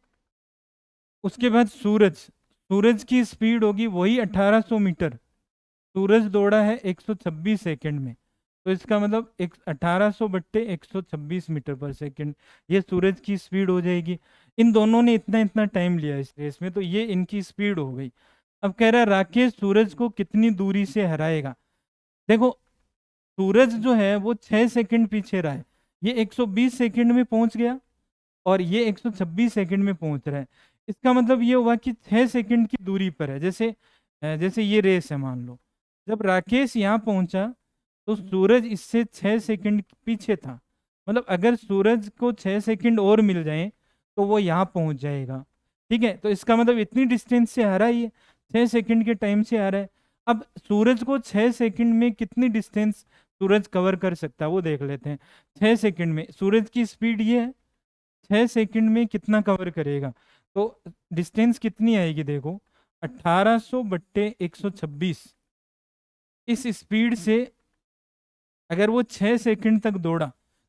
उसके बाद सूरज सूरज की स्पीड होगी वही 1800 मीटर सूरज दौड़ा है 126 सेकंड में तो इसका मतलब एक अठारह सौ बट्टे एक मीटर पर सेकंड ये सूरज की स्पीड हो जाएगी इन दोनों ने इतना इतना टाइम लिया इस रेस में तो ये इनकी स्पीड हो गई अब कह रहा है राकेश सूरज को कितनी दूरी से हराएगा देखो सूरज जो है वो छः सेकंड पीछे रहा है ये 120 सेकंड में पहुंच गया और ये 126 सेकंड में पहुंच रहा है इसका मतलब ये हुआ कि छः सेकंड की दूरी पर है जैसे जैसे ये रेस है मान लो जब राकेश यहाँ पहुंचा तो सूरज इससे छः सेकंड पीछे था मतलब अगर सूरज को छः सेकंड और मिल जाए तो वो यहाँ पहुँच जाएगा ठीक है तो इसका मतलब इतनी डिस्टेंस से आ रहा है ये छः सेकंड के टाइम से आ रहा है अब सूरज को छः सेकंड में कितनी डिस्टेंस सूरज कवर कर सकता है वो देख लेते हैं छः सेकंड में सूरज की स्पीड ये है छः सेकंड में कितना कवर करेगा तो डिस्टेंस कितनी आएगी देखो 1800 सौ बट्टे एक इस स्पीड से अगर वो छः सेकंड तक दौड़ा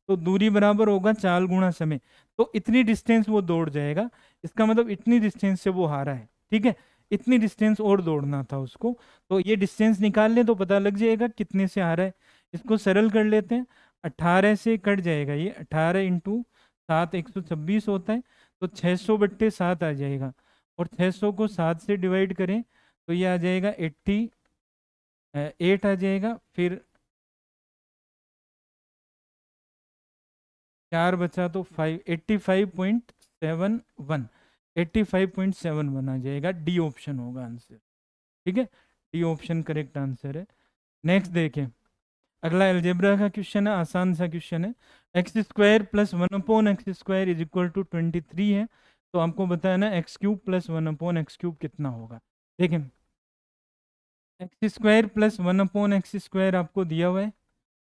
तो दूरी बराबर होगा चार गुणा समय तो इतनी डिस्टेंस वो दौड़ जाएगा इसका मतलब इतनी डिस्टेंस से वो हारा है ठीक है इतनी डिस्टेंस और दौड़ना था उसको तो ये डिस्टेंस निकाल लें तो पता लग जाएगा कितने से आ रहा है इसको सरल कर लेते हैं अट्ठारह से कट जाएगा ये अट्ठारह इंटू सात एक सौ छब्बीस होता है तो छः सौ बट्टे सात आ जाएगा और छः सौ को सात से डिवाइड करें तो ये आ जाएगा एट्टी एट आ जाएगा फिर चार बचा तो five eighty five point seven one 85.7 बना जाएगा डी ऑप्शन होगा आंसर ठीक है डी ऑप्शन करेक्ट आंसर है नेक्स्ट देखें अगला एल्जेब्रा का क्वेश्चन है आसान सा क्वेश्चन है x square plus one upon x square is equal to twenty three है तो आपको बताना x cube plus one upon x cube कितना होगा देखें x square plus one upon x square आपको दिया हुआ है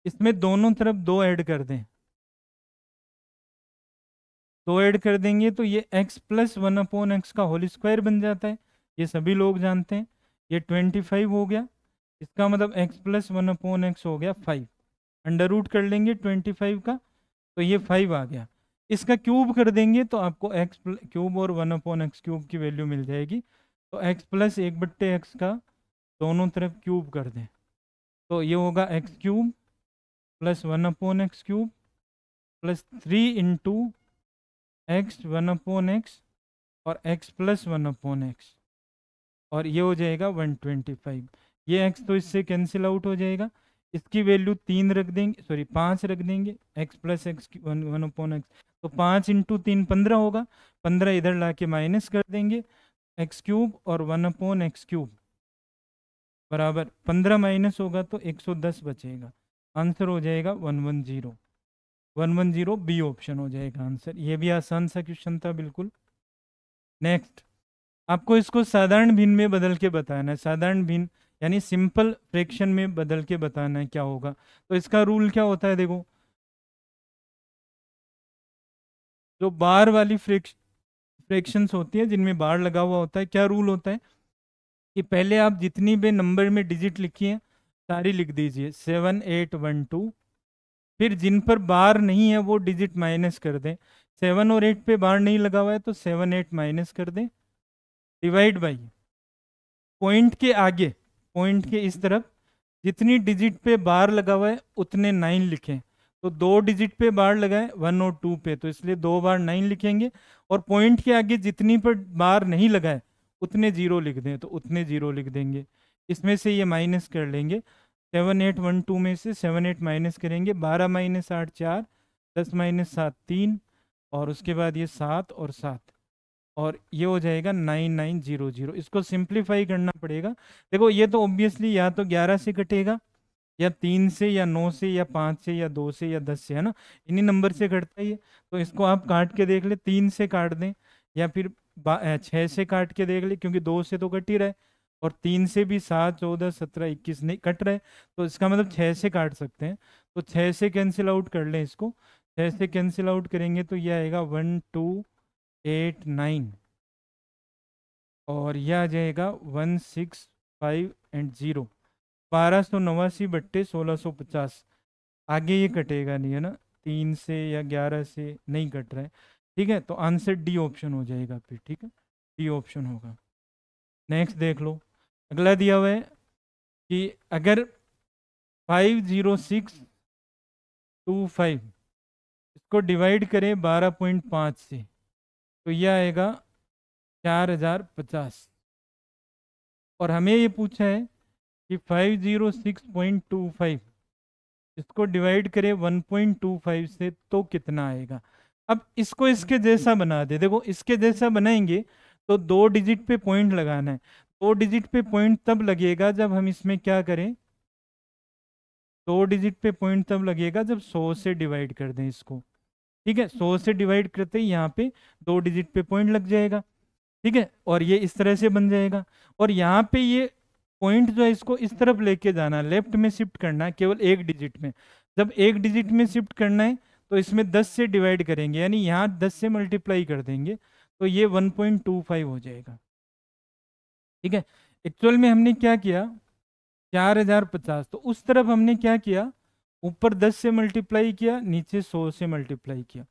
इसमें दोनों तरफ दो ऐड कर दें तो ऐड कर देंगे तो ये x plus one upon x का होल स्क्वायर बन जाता है ये सभी लोग जानते हैं ये ट्वेंटी फाइव हो गया इसका मतलब x plus one upon x हो गया फाइव अंडर रूट कर लेंगे ट्वेंटी फाइव का तो ये फाइव आ गया इसका क्यूब कर देंगे तो आपको एक्स क्यूब और वन अपोन एक्स क्यूब की वैल्यू मिल जाएगी तो एक्स प्लस एक बट्टे एक्स का दोनों तरफ क्यूब कर दें तो ये होगा x cube plus one upon x cube plus three into x one upon x और x plus one upon x और ये हो जाएगा वन ट्वेंटी फाइव ये एक्स तो इससे कैंसिल आउट हो जाएगा इसकी वैल्यू तीन रख देंगे सॉरी पाँच रख देंगे एक्स प्लस एक्स की वन वन अपॉन एक्स तो पाँच इंटू तीन पंद्रह होगा पंद्रह इधर ला के माइनस कर देंगे एक्स क्यूब और वन अपोन एक्स क्यूब बराबर पंद्रह माइनस होगा तो एक सौ दस बचेगा आंसर हो जाएगा one one zero one one zero B option हो जाएगा आंसर ये भी आसान सा क्वेश्चन था बिल्कुल नेक्स्ट आपको इसको साधारण भिन्न में बदल के बताना है साधारण भिन्न यानी सिंपल फ्रैक्शन में बदल के बताना है क्या होगा तो इसका रूल क्या होता है देखो जो बार वाली फ्रैक्श फ्रैक्शंस होती है जिनमें बार लगा हुआ होता है क्या रूल होता है कि पहले आप जितनी भी नंबर में डिजिट लिखी है सारी लिख दीजिए सेवन एट वन टू फिर जिन पर बार नहीं है वो डिजिट माइनस कर दें सेवन और एट पे बार नहीं लगा हुआ है तो सेवन एट माइनस कर दें डिवाइड बाई पॉइंट के आगे पॉइंट के इस तरफ जितनी डिजिट पे बार लगा हुआ है उतने नाइन लिखें तो दो डिजिट पे बार लगाए वन और टू पे तो इसलिए दो बार नाइन लिखेंगे और पॉइंट के आगे जितनी पर बार नहीं लगाए उतने जीरो लिख दें तो उतने जीरो लिख देंगे इसमें से ये माइनस कर लेंगे सेवन एट वन टू में से सेवन एट माइनस करेंगे बारह माइनस आठ चार दस माइनस सात तीन और उसके बाद ये सात और सात और ये हो जाएगा नाइन नाइन जीरो जीरो इसको सिंप्लीफाई करना पड़ेगा देखो ये तो ऑब्वियसली या तो ग्यारह से कटेगा या तीन से या नौ से या पाँच से या दो से या दस से है ना इन्हीं नंबर से कटता ही है तो इसको आप काट के देख ले तीन से काट दें या फिर छः से काट के देख ले क्योंकि दो से तो कट ही रहा है और तीन से भी सात चौदह सत्रह इक्कीस नहीं कट रहे तो इसका मतलब छः से काट सकते हैं तो छः से कैंसिल आउट कर लें इसको छः से कैंसिल आउट करेंगे तो यह आएगा वन टू एट नाइन और यह आ जाएगा one six five and zero बारह सौ नवासी बट्टे सोलह सौ पचास आगे ये कटेगा नहीं है ना तीन से या ग्यारह से नहीं कट रहा है ठीक है तो आंसर डी ऑप्शन हो जाएगा फिर ठीक है डी ऑप्शन होगा नेक्स्ट देख लो अगला दिया हुआ है कि अगर five zero six two five इसको डिवाइड करें बारह पॉइंट पाँच से तो यह आएगा चार हजार पचास और हमें ये पूछा है कि five zero six point two five इसको डिवाइड करें वन पॉइंट टू फाइव से तो कितना आएगा अब इसको इसके जैसा बना दे देखो इसके जैसा बनाएंगे तो दो डिजिट पे पॉइंट लगाना है दो डिजिट पे पॉइंट तब लगेगा जब हम इसमें क्या करें दो डिजिट पे पॉइंट तब लगेगा जब सौ से डिवाइड कर दें इसको ठीक है सौ से डिवाइड करते ही यहाँ पे दो डिजिट पे पॉइंट लग जाएगा ठीक है और ये इस तरह से बन जाएगा और यहाँ पे ये पॉइंट जो है इसको इस तरफ लेके जाना लेफ्ट में शिफ्ट करना है केवल एक डिजिट में जब एक डिजिट में शिफ्ट करना है तो इसमें दस से डिवाइड करेंगे यानी यहाँ दस से मल्टीप्लाई कर देंगे तो ये वन पॉइंट टू फाइव हो जाएगा ठीक है एक्चुअल में हमने क्या किया चार हजार पचास तो उस तरफ हमने क्या किया ऊपर दस से मल्टीप्लाई किया नीचे सौ से मल्टीप्लाई किया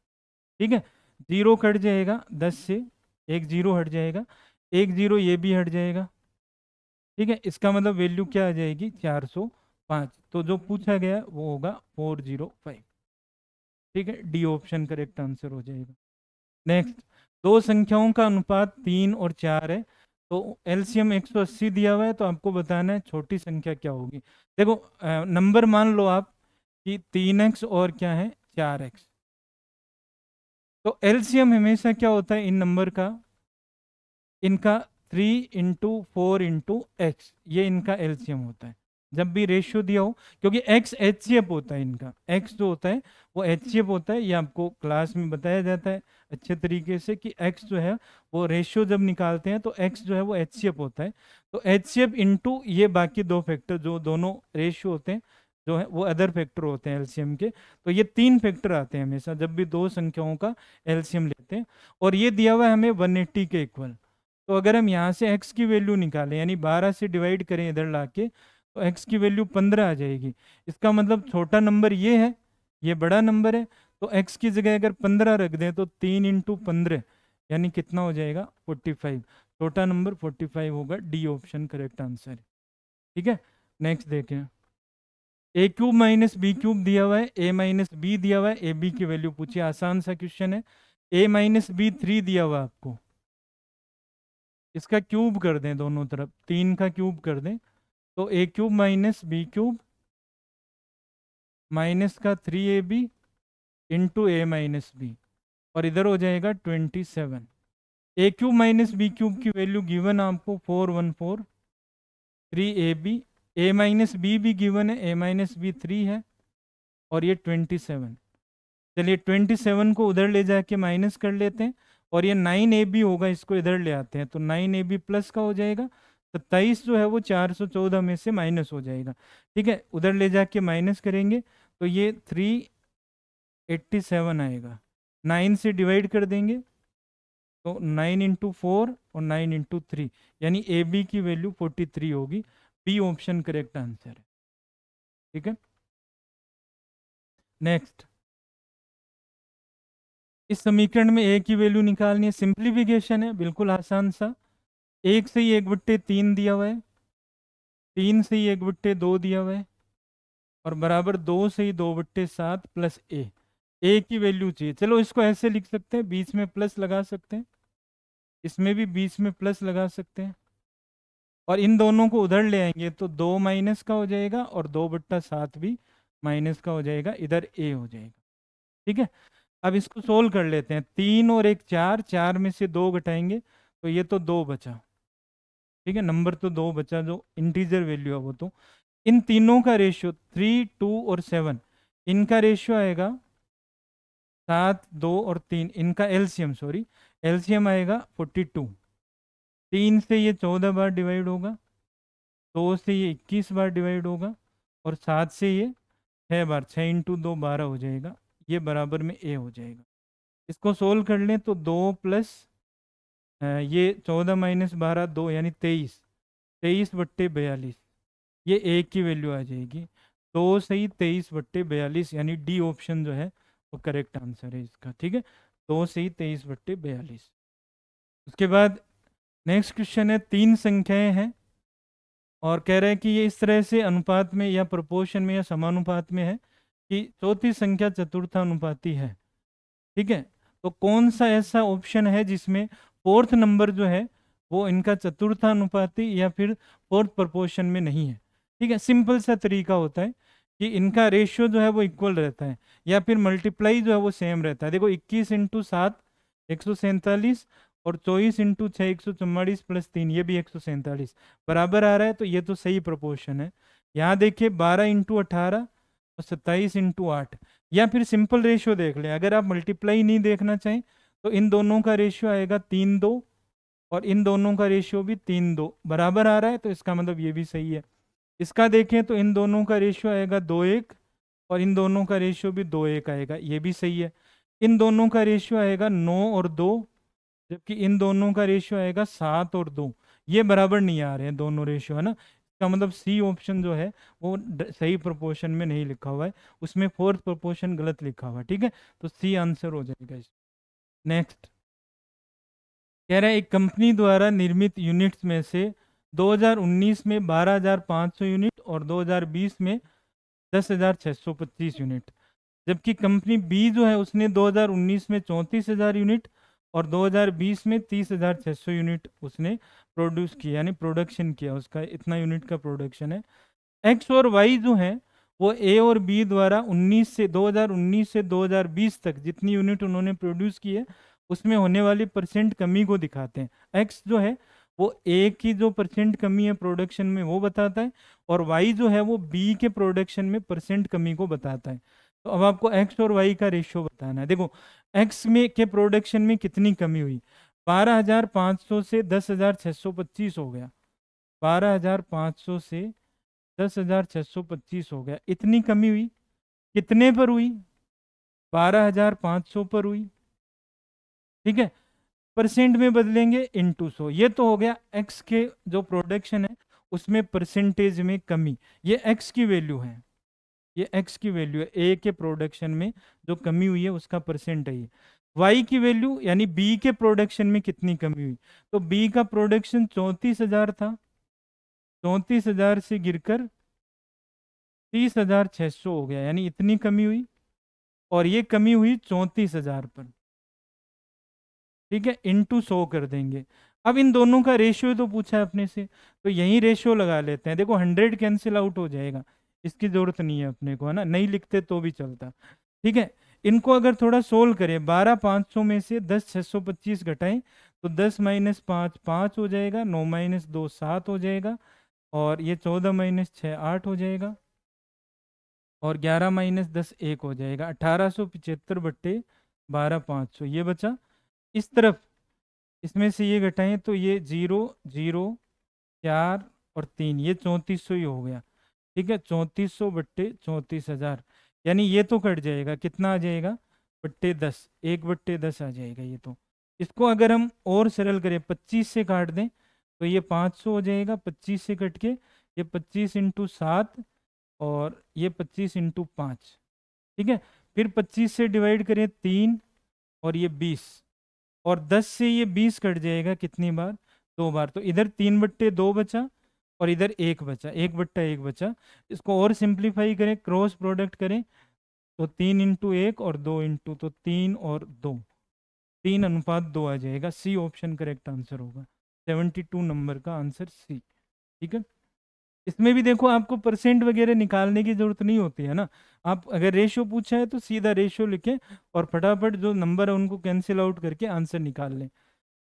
ठीक है जीरो कट जाएगा दस से एक जीरो हट जाएगा एक जीरो ये भी हट जाएगा ठीक है इसका मतलब वैल्यू क्या आ जाएगी चार सौ पाँच तो जो पूछा गया वो होगा फोर जीरो फाइव ठीक है डी ऑप्शन करेक्ट आंसर हो जाएगा नेक्स्ट दो संख्याओं का अनुपात तीन और चार है तो एलसीएम 180 दिया हुआ है तो आपको बताना है छोटी संख्या क्या होगी देखो नंबर मान लो आप कि तीन एक्स और क्या है चार एक्स तो एलसीएम हमेशा क्या होता है इन नंबर का इनका three into four into x ये इनका एलसीएम होता है जब भी रेशियो दिया हो क्योंकि एक्स एच होता है इनका एक्स जो होता है वो एच होता है ये आपको क्लास में बताया जाता है अच्छे तरीके से कि एक्स जो है वो रेशियो जब निकालते हैं तो एक्स जो है वो एच होता है तो एच सी इंटू ये बाकी दो फैक्टर जो दोनों रेशियो होते हैं जो है वो अदर फैक्टर होते हैं एल्शियम के तो ये तीन फैक्टर आते हैं हमेशा जब भी दो संख्याओं का एल्शियम लेते हैं और ये दिया हुआ है हमें वन के इक्वल तो अगर हम यहाँ से एक्स की वैल्यू निकालें यानी बारह से डिवाइड करें इधर ला के तो एक्स की वैल्यू पंद्रह आ जाएगी इसका मतलब छोटा नंबर ये है ये बड़ा नंबर है तो एक्स की जगह अगर पंद्रह रख दें तो तीन इंटू पंद्रह यानी कितना हो जाएगा फोर्टी फाइव छोटा नंबर फोर्टी फाइव होगा डी ऑप्शन करेक्ट आंसर ठीक है नेक्स्ट देखें A cube minus B cube दिया हुआ है ए माइनस बी दिया हुआ है ए बी की वैल्यू पूछिए आसान सा क्वेश्चन है ए माइनस बी थ्री दिया हुआ आपको इसका क्यूब कर दें दोनों तरफ तीन का क्यूब कर दें तो A cube minus B cube minus का three A B into A minus B और इधर हो जाएगा twenty seven A cube minus B cube की वैल्यू गिवन आपको four one four three A B A minus B भी given है A minus B three है और ये ट्वेंटी सेवन चलिए ट्वेंटी सेवन को उधर ले जाके माइनस कर लेते हैं और ये नाइन ए बी होगा इसको इधर ले आते हैं तो नाइन ए बी प्लस का हो जाएगा सत्ताईस जो है वो चार सौ चौदह में से माइनस हो जाएगा ठीक है उधर ले जाके माइनस करेंगे तो ये थ्री एट्टी सेवन आएगा नाइन से डिवाइड कर देंगे तो नाइन इंटू फोर और नाइन इंटू थ्री यानी ए बी की वैल्यू फोर्टी थ्री होगी बी ऑप्शन करेक्ट आंसर है ठीक है नेक्स्ट इस समीकरण में ए की वैल्यू निकालनी है सिंप्लीफिकेशन है बिल्कुल आसान सा एक से ही एक बट्टे तीन दिया हुआ है तीन से ही एक बट्टे दो दिया हुआ है और बराबर दो से ही दो बट्टे सात प्लस ए ए की वैल्यू चाहिए चलो इसको ऐसे लिख सकते हैं बीच में प्लस लगा सकते हैं इसमें भी बीच में प्लस लगा सकते हैं और इन दोनों को उधर ले आएंगे तो दो माइनस का हो जाएगा और दो बट्टा सात भी माइनस का हो जाएगा इधर ए हो जाएगा ठीक है अब इसको सोल्व कर लेते हैं तीन और एक चार चार में से दो घटाएंगे तो ये तो दो बचा ठीक है नंबर तो दो बचा जो इंटीजर वैल्यू है वो तो इन तीनों का रेशियो थ्री टू और सेवन इनका रेशियो आएगा सात दो और तीन इनका एलसीएम सॉरी एलसीएम आएगा फोर्टी टू तीन से ये चौदह बार डिवाइड होगा दो से ये इक्कीस बार डिवाइड होगा और सात से ये छः बार छः इंटू दो बारह हो जाएगा ये बराबर में ए हो जाएगा इसको सोल्व कर लें तो दो प्लस ये चौदह माइनस बारह दो यानी तेईस तेईस बट्टे बयालीस ये एक की वैल्यू आ जाएगी दो से ही तेईस बट्टे बयालीस यानी डी ऑप्शन जो है वो करेक्ट आंसर है इसका ठीक है दो से ही तेईस बट्टे बयालीस उसके बाद नेक्स्ट क्वेश्चन है तीन संख्याएं हैं और कह रहे हैं कि ये इस तरह से अनुपात में या प्रपोर्शन में या समानुपात में है कि चौथी संख्या चतुर्थ अनुपाति है ठीक है तो कौन सा ऐसा ऑप्शन है जिसमें फोर्थ नंबर जो है वो इनका चतुर्था अनुपाति या फिर फोर्थ प्रपोर्शन में नहीं है ठीक है सिंपल सा तरीका होता है कि इनका रेशियो जो है वो इक्वल रहता है या फिर मल्टीप्लाई जो है वो सेम रहता है देखो इक्कीस इंटू सात एक सौ सैंतालीस और चौबीस इंटू छः एक सौ चौवालीस प्लस तीन ये भी एक सौ सैंतालीस बराबर आ रहा है तो ये तो सही प्रपोर्शन है यहाँ देखिए बारह इंटू अठारह और सत्ताईस इंटू आठ या फिर सिंपल रेशियो देख लें अगर आप मल्टीप्लाई नहीं देखना चाहें तो इन दोनों का रेशियो आएगा तीन दो और इन दोनों का रेशियो भी तीन दो बराबर आ रहा है तो इसका मतलब ये भी सही है इसका देखें तो इन दोनों का रेशियो आएगा दो एक और इन दोनों का रेशियो भी दो एक आएगा ये भी सही है इन दोनों का रेशियो आएगा नौ और दो जबकि इन दोनों का रेशियो आएगा सात और दो ये बराबर नहीं आ रहे हैं दोनों रेशियो है ना इसका मतलब सी ऑप्शन जो है वो सही प्रोपोर्शन में नहीं लिखा हुआ है उसमें फोर्थ प्रोपोर्शन गलत लिखा हुआ है ठीक है तो सी आंसर हो जाएगा इसमें नेक्स्ट कह रहे एक कंपनी द्वारा निर्मित यूनिट्स में से 2019 में 12,500 यूनिट और 2020 में 10,625 यूनिट जबकि कंपनी बी जो है उसने 2019 में 34,000 यूनिट और 2020 में 30,600 यूनिट उसने प्रोड्यूस किया यानी प्रोडक्शन किया उसका इतना यूनिट का प्रोडक्शन है एक्स और वाई जो है वो ए और बी द्वारा 19 से 2019 से 2020 तक जितनी यूनिट उन्होंने प्रोड्यूस की है उसमें होने वाली परसेंट कमी को दिखाते हैं एक्स जो है वो ए की जो परसेंट कमी है प्रोडक्शन में वो बताता है और वाई जो है वो बी के प्रोडक्शन में परसेंट कमी को बताता है तो अब आपको एक्स और वाई का रेशियो बताना है देखो एक्स में के प्रोडक्शन में कितनी कमी हुई 12,500 से 10,625 हो गया 12,500 से दस हजार छः सौ पच्चीस हो गया इतनी कमी हुई कितने पर हुई बारह हजार पाँच सौ पर हुई ठीक है परसेंट में बदलेंगे इन टू सौ ये तो हो गया एक्स के जो प्रोडक्शन है उसमें परसेंटेज में कमी ये एक्स की वैल्यू है ये एक्स की वैल्यू है ए के प्रोडक्शन में जो कमी हुई है उसका परसेंट है ये वाई की वैल्यू यानी बी के प्रोडक्शन में कितनी कमी हुई तो बी का प्रोडक्शन चौंतीस हजार था चौंतीस हजार से गिरकर तीस हजार छः सौ हो गया यानी इतनी कमी हुई और ये कमी हुई चौंतीस हजार पर ठीक है इनटू सौ कर देंगे अब इन दोनों का रेशियो तो पूछा है अपने से तो यही रेशियो लगा लेते हैं देखो हंड्रेड कैंसिल आउट हो जाएगा इसकी ज़रूरत नहीं है अपने को है ना नहीं लिखते तो भी चलता ठीक है इनको अगर थोड़ा सोल्व करें बारह पाँच सौ में से दस छः सौ पच्चीस घटाएं तो दस माइनस पाँच पाँच हो जाएगा नौ माइनस दो सात हो जाएगा और ये चौदह माइनस छः आठ हो जाएगा और ग्यारह माइनस दस एक हो जाएगा अठारह सौ पिचहत्तर बट्टे बारह पाँच सौ ये बचा इस तरफ इसमें से ये घटाएं तो ये जीरो जीरो चार और तीन ये चौंतीस सौ ही हो गया ठीक है चौंतीस सौ बट्टे चौंतीस हज़ार यानी ये तो कट जाएगा कितना आ जाएगा बट्टे दस एक बट्टे दस आ जाएगा ये तो इसको अगर हम और सरल करें पच्चीस से काट दें तो ये 500 हो जाएगा 25 से कट के ये 25 इंटू सात और ये 25 इंटू पाँच ठीक है फिर 25 से डिवाइड करें तीन और ये 20 और 10 से ये 20 कट जाएगा कितनी बार दो बार तो इधर तीन बट्टे दो बचा और इधर एक बचा एक बट्टा एक बचा इसको और सिंप्लीफाई करें क्रॉस प्रोडक्ट करें तो तीन इंटू एक और दो इंटू तो तीन और दो तीन अनुपात दो आ जाएगा सी ऑप्शन करेक्ट आंसर होगा सेवेंटी टू नंबर का आंसर सी ठीक है इसमें भी देखो आपको परसेंट वगैरह निकालने की ज़रूरत नहीं होती है ना आप अगर रेशो पूछा है तो सीधा रेशो लिखें और फटाफट जो नंबर है उनको कैंसिल आउट करके आंसर निकाल लें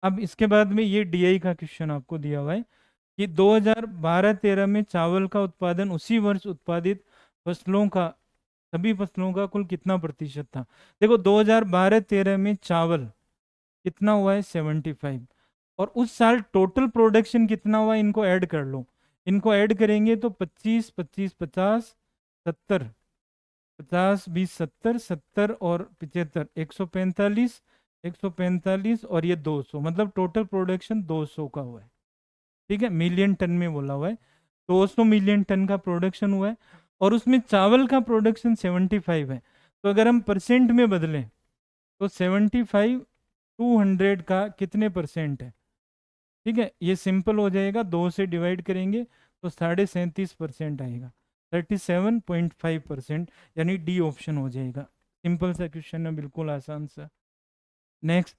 अब इसके बाद में ये डीआई का क्वेश्चन आपको दिया हुआ है कि 2012-13 में चावल का उत्पादन उसी वर्ष उत्पादित फसलों का सभी फसलों का कुल कितना प्रतिशत था देखो दो हजार में चावल कितना हुआ है फाइव और उस साल टोटल प्रोडक्शन कितना हुआ इनको ऐड कर लो इनको ऐड करेंगे तो 25 25 50 70 50 बीस 70 70 और पिचहत्तर एक सौ पैंतालीस एक सौ पैंतालीस और ये 200 मतलब टोटल प्रोडक्शन 200 का हुआ है ठीक है मिलियन टन में बोला हुआ है 200 मिलियन टन का प्रोडक्शन हुआ है और उसमें चावल का प्रोडक्शन 75 है तो अगर हम परसेंट में बदलें तो 75 200 का कितने परसेंट है ठीक है ये सिंपल हो जाएगा दो से डिवाइड करेंगे तो साढ़े सैंतीस परसेंट आएगा thirty seven point five percent यानी डी ऑप्शन हो जाएगा सिंपल सा क्वेश्चन है बिल्कुल आसान सा नेक्स्ट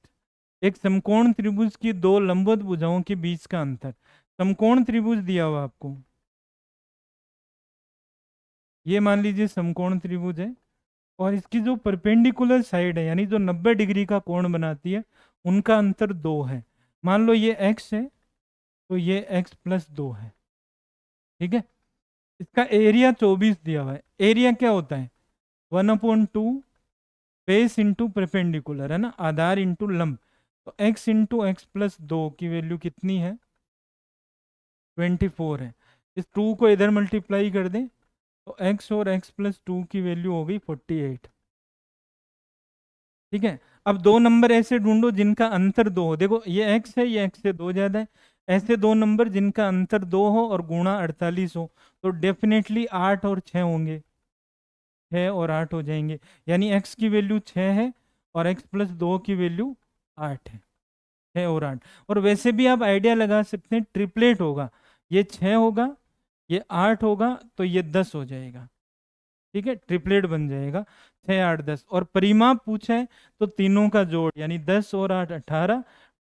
एक समकोण त्रिभुज की दो लंबवत भुजाओं के बीच का अंतर समकोण त्रिभुज दिया हुआ आपको ये मान लीजिए समकोण त्रिभुज है और इसकी जो परपेंडिकुलर साइड है यानी जो 90 डिग्री का कोण बनाती है उनका अंतर दो है मान लो ये एक्स है तो ये एक्स प्लस दो है ठीक है इसका एरिया चौबीस दिया हुआ है एरिया क्या होता है one upon two base into perpendicular है ना आधार इंटू लंब तो एक्स इंटू एक्स प्लस दो की वैल्यू कितनी है ट्वेंटी फोर है इस टू को इधर मल्टीप्लाई कर दें तो एक्स और एक्स प्लस टू की वैल्यू हो गई फोर्टी एट ठीक है अब दो नंबर ऐसे ढूंढो जिनका अंतर दो हो देखो ये एक्स है ये एक्स से दो ज़्यादा है ऐसे दो नंबर जिनका अंतर दो हो और गुणा अड़तालीस हो तो डेफिनेटली आठ और छः होंगे छः और आठ हो जाएंगे यानी एक्स की वैल्यू छः है और एक्स प्लस दो की वैल्यू आठ है छः और आठ और वैसे भी आप आइडिया लगा सकते हैं ट्रिपलेट होगा ये छः होगा ये आठ होगा तो ये दस हो जाएगा ठीक है ट्रिपलेट बन जाएगा छ आठ दस और परिमाप पूछे तो तीनों का जोड़ यानी दस और आठ अठारह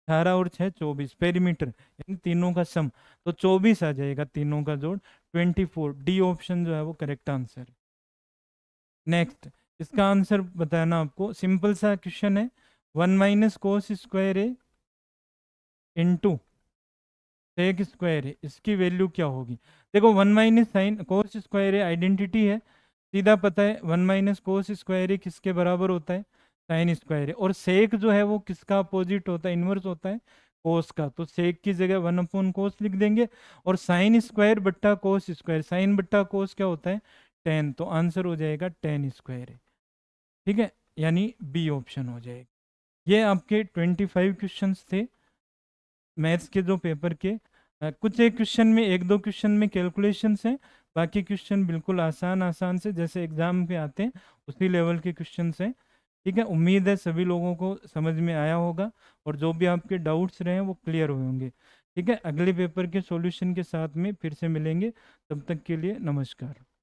अठारह और छः चौबीस पेरीमीटर यानी तीनों का सम तो चौबीस आ जाएगा तीनों का जोड़ ट्वेंटी फोर डी ऑप्शन जो है वो करेक्ट आंसर नेक्स्ट इसका आंसर बताना आपको सिंपल सा क्वेश्चन है one minus cos square A into sec square A इसकी वैल्यू क्या होगी देखो one minus sin cos square A identity है सीधा पता है वन माइनस कोस स्क्वायर किसके बराबर होता है साइन स्क्वायर और सेक जो है वो किसका अपोजिट होता है इन्वर्स होता है कोस का तो सेक की जगह वन अपॉन कोस लिख देंगे और साइन स्क्वायर बट्टा कोस स्क्वायर साइन बट्टा कोस क्या होता है टेन तो आंसर हो जाएगा टेन स्क्वायर ठीक है यानी बी ऑप्शन हो जाएगा ये आपके ट्वेंटी फाइव क्वेश्चन थे मैथ्स के जो पेपर के कुछ एक क्वेश्चन में एक दो क्वेश्चन में कैलकुलेशन हैं बाकी क्वेश्चन बिल्कुल आसान आसान से जैसे एग्जाम पे आते हैं उसी लेवल के क्वेश्चन हैं ठीक है उम्मीद है सभी लोगों को समझ में आया होगा और जो भी आपके डाउट्स रहे हैं वो क्लियर हुए होंगे ठीक है अगले पेपर के सॉल्यूशन के साथ में फिर से मिलेंगे तब तक के लिए नमस्कार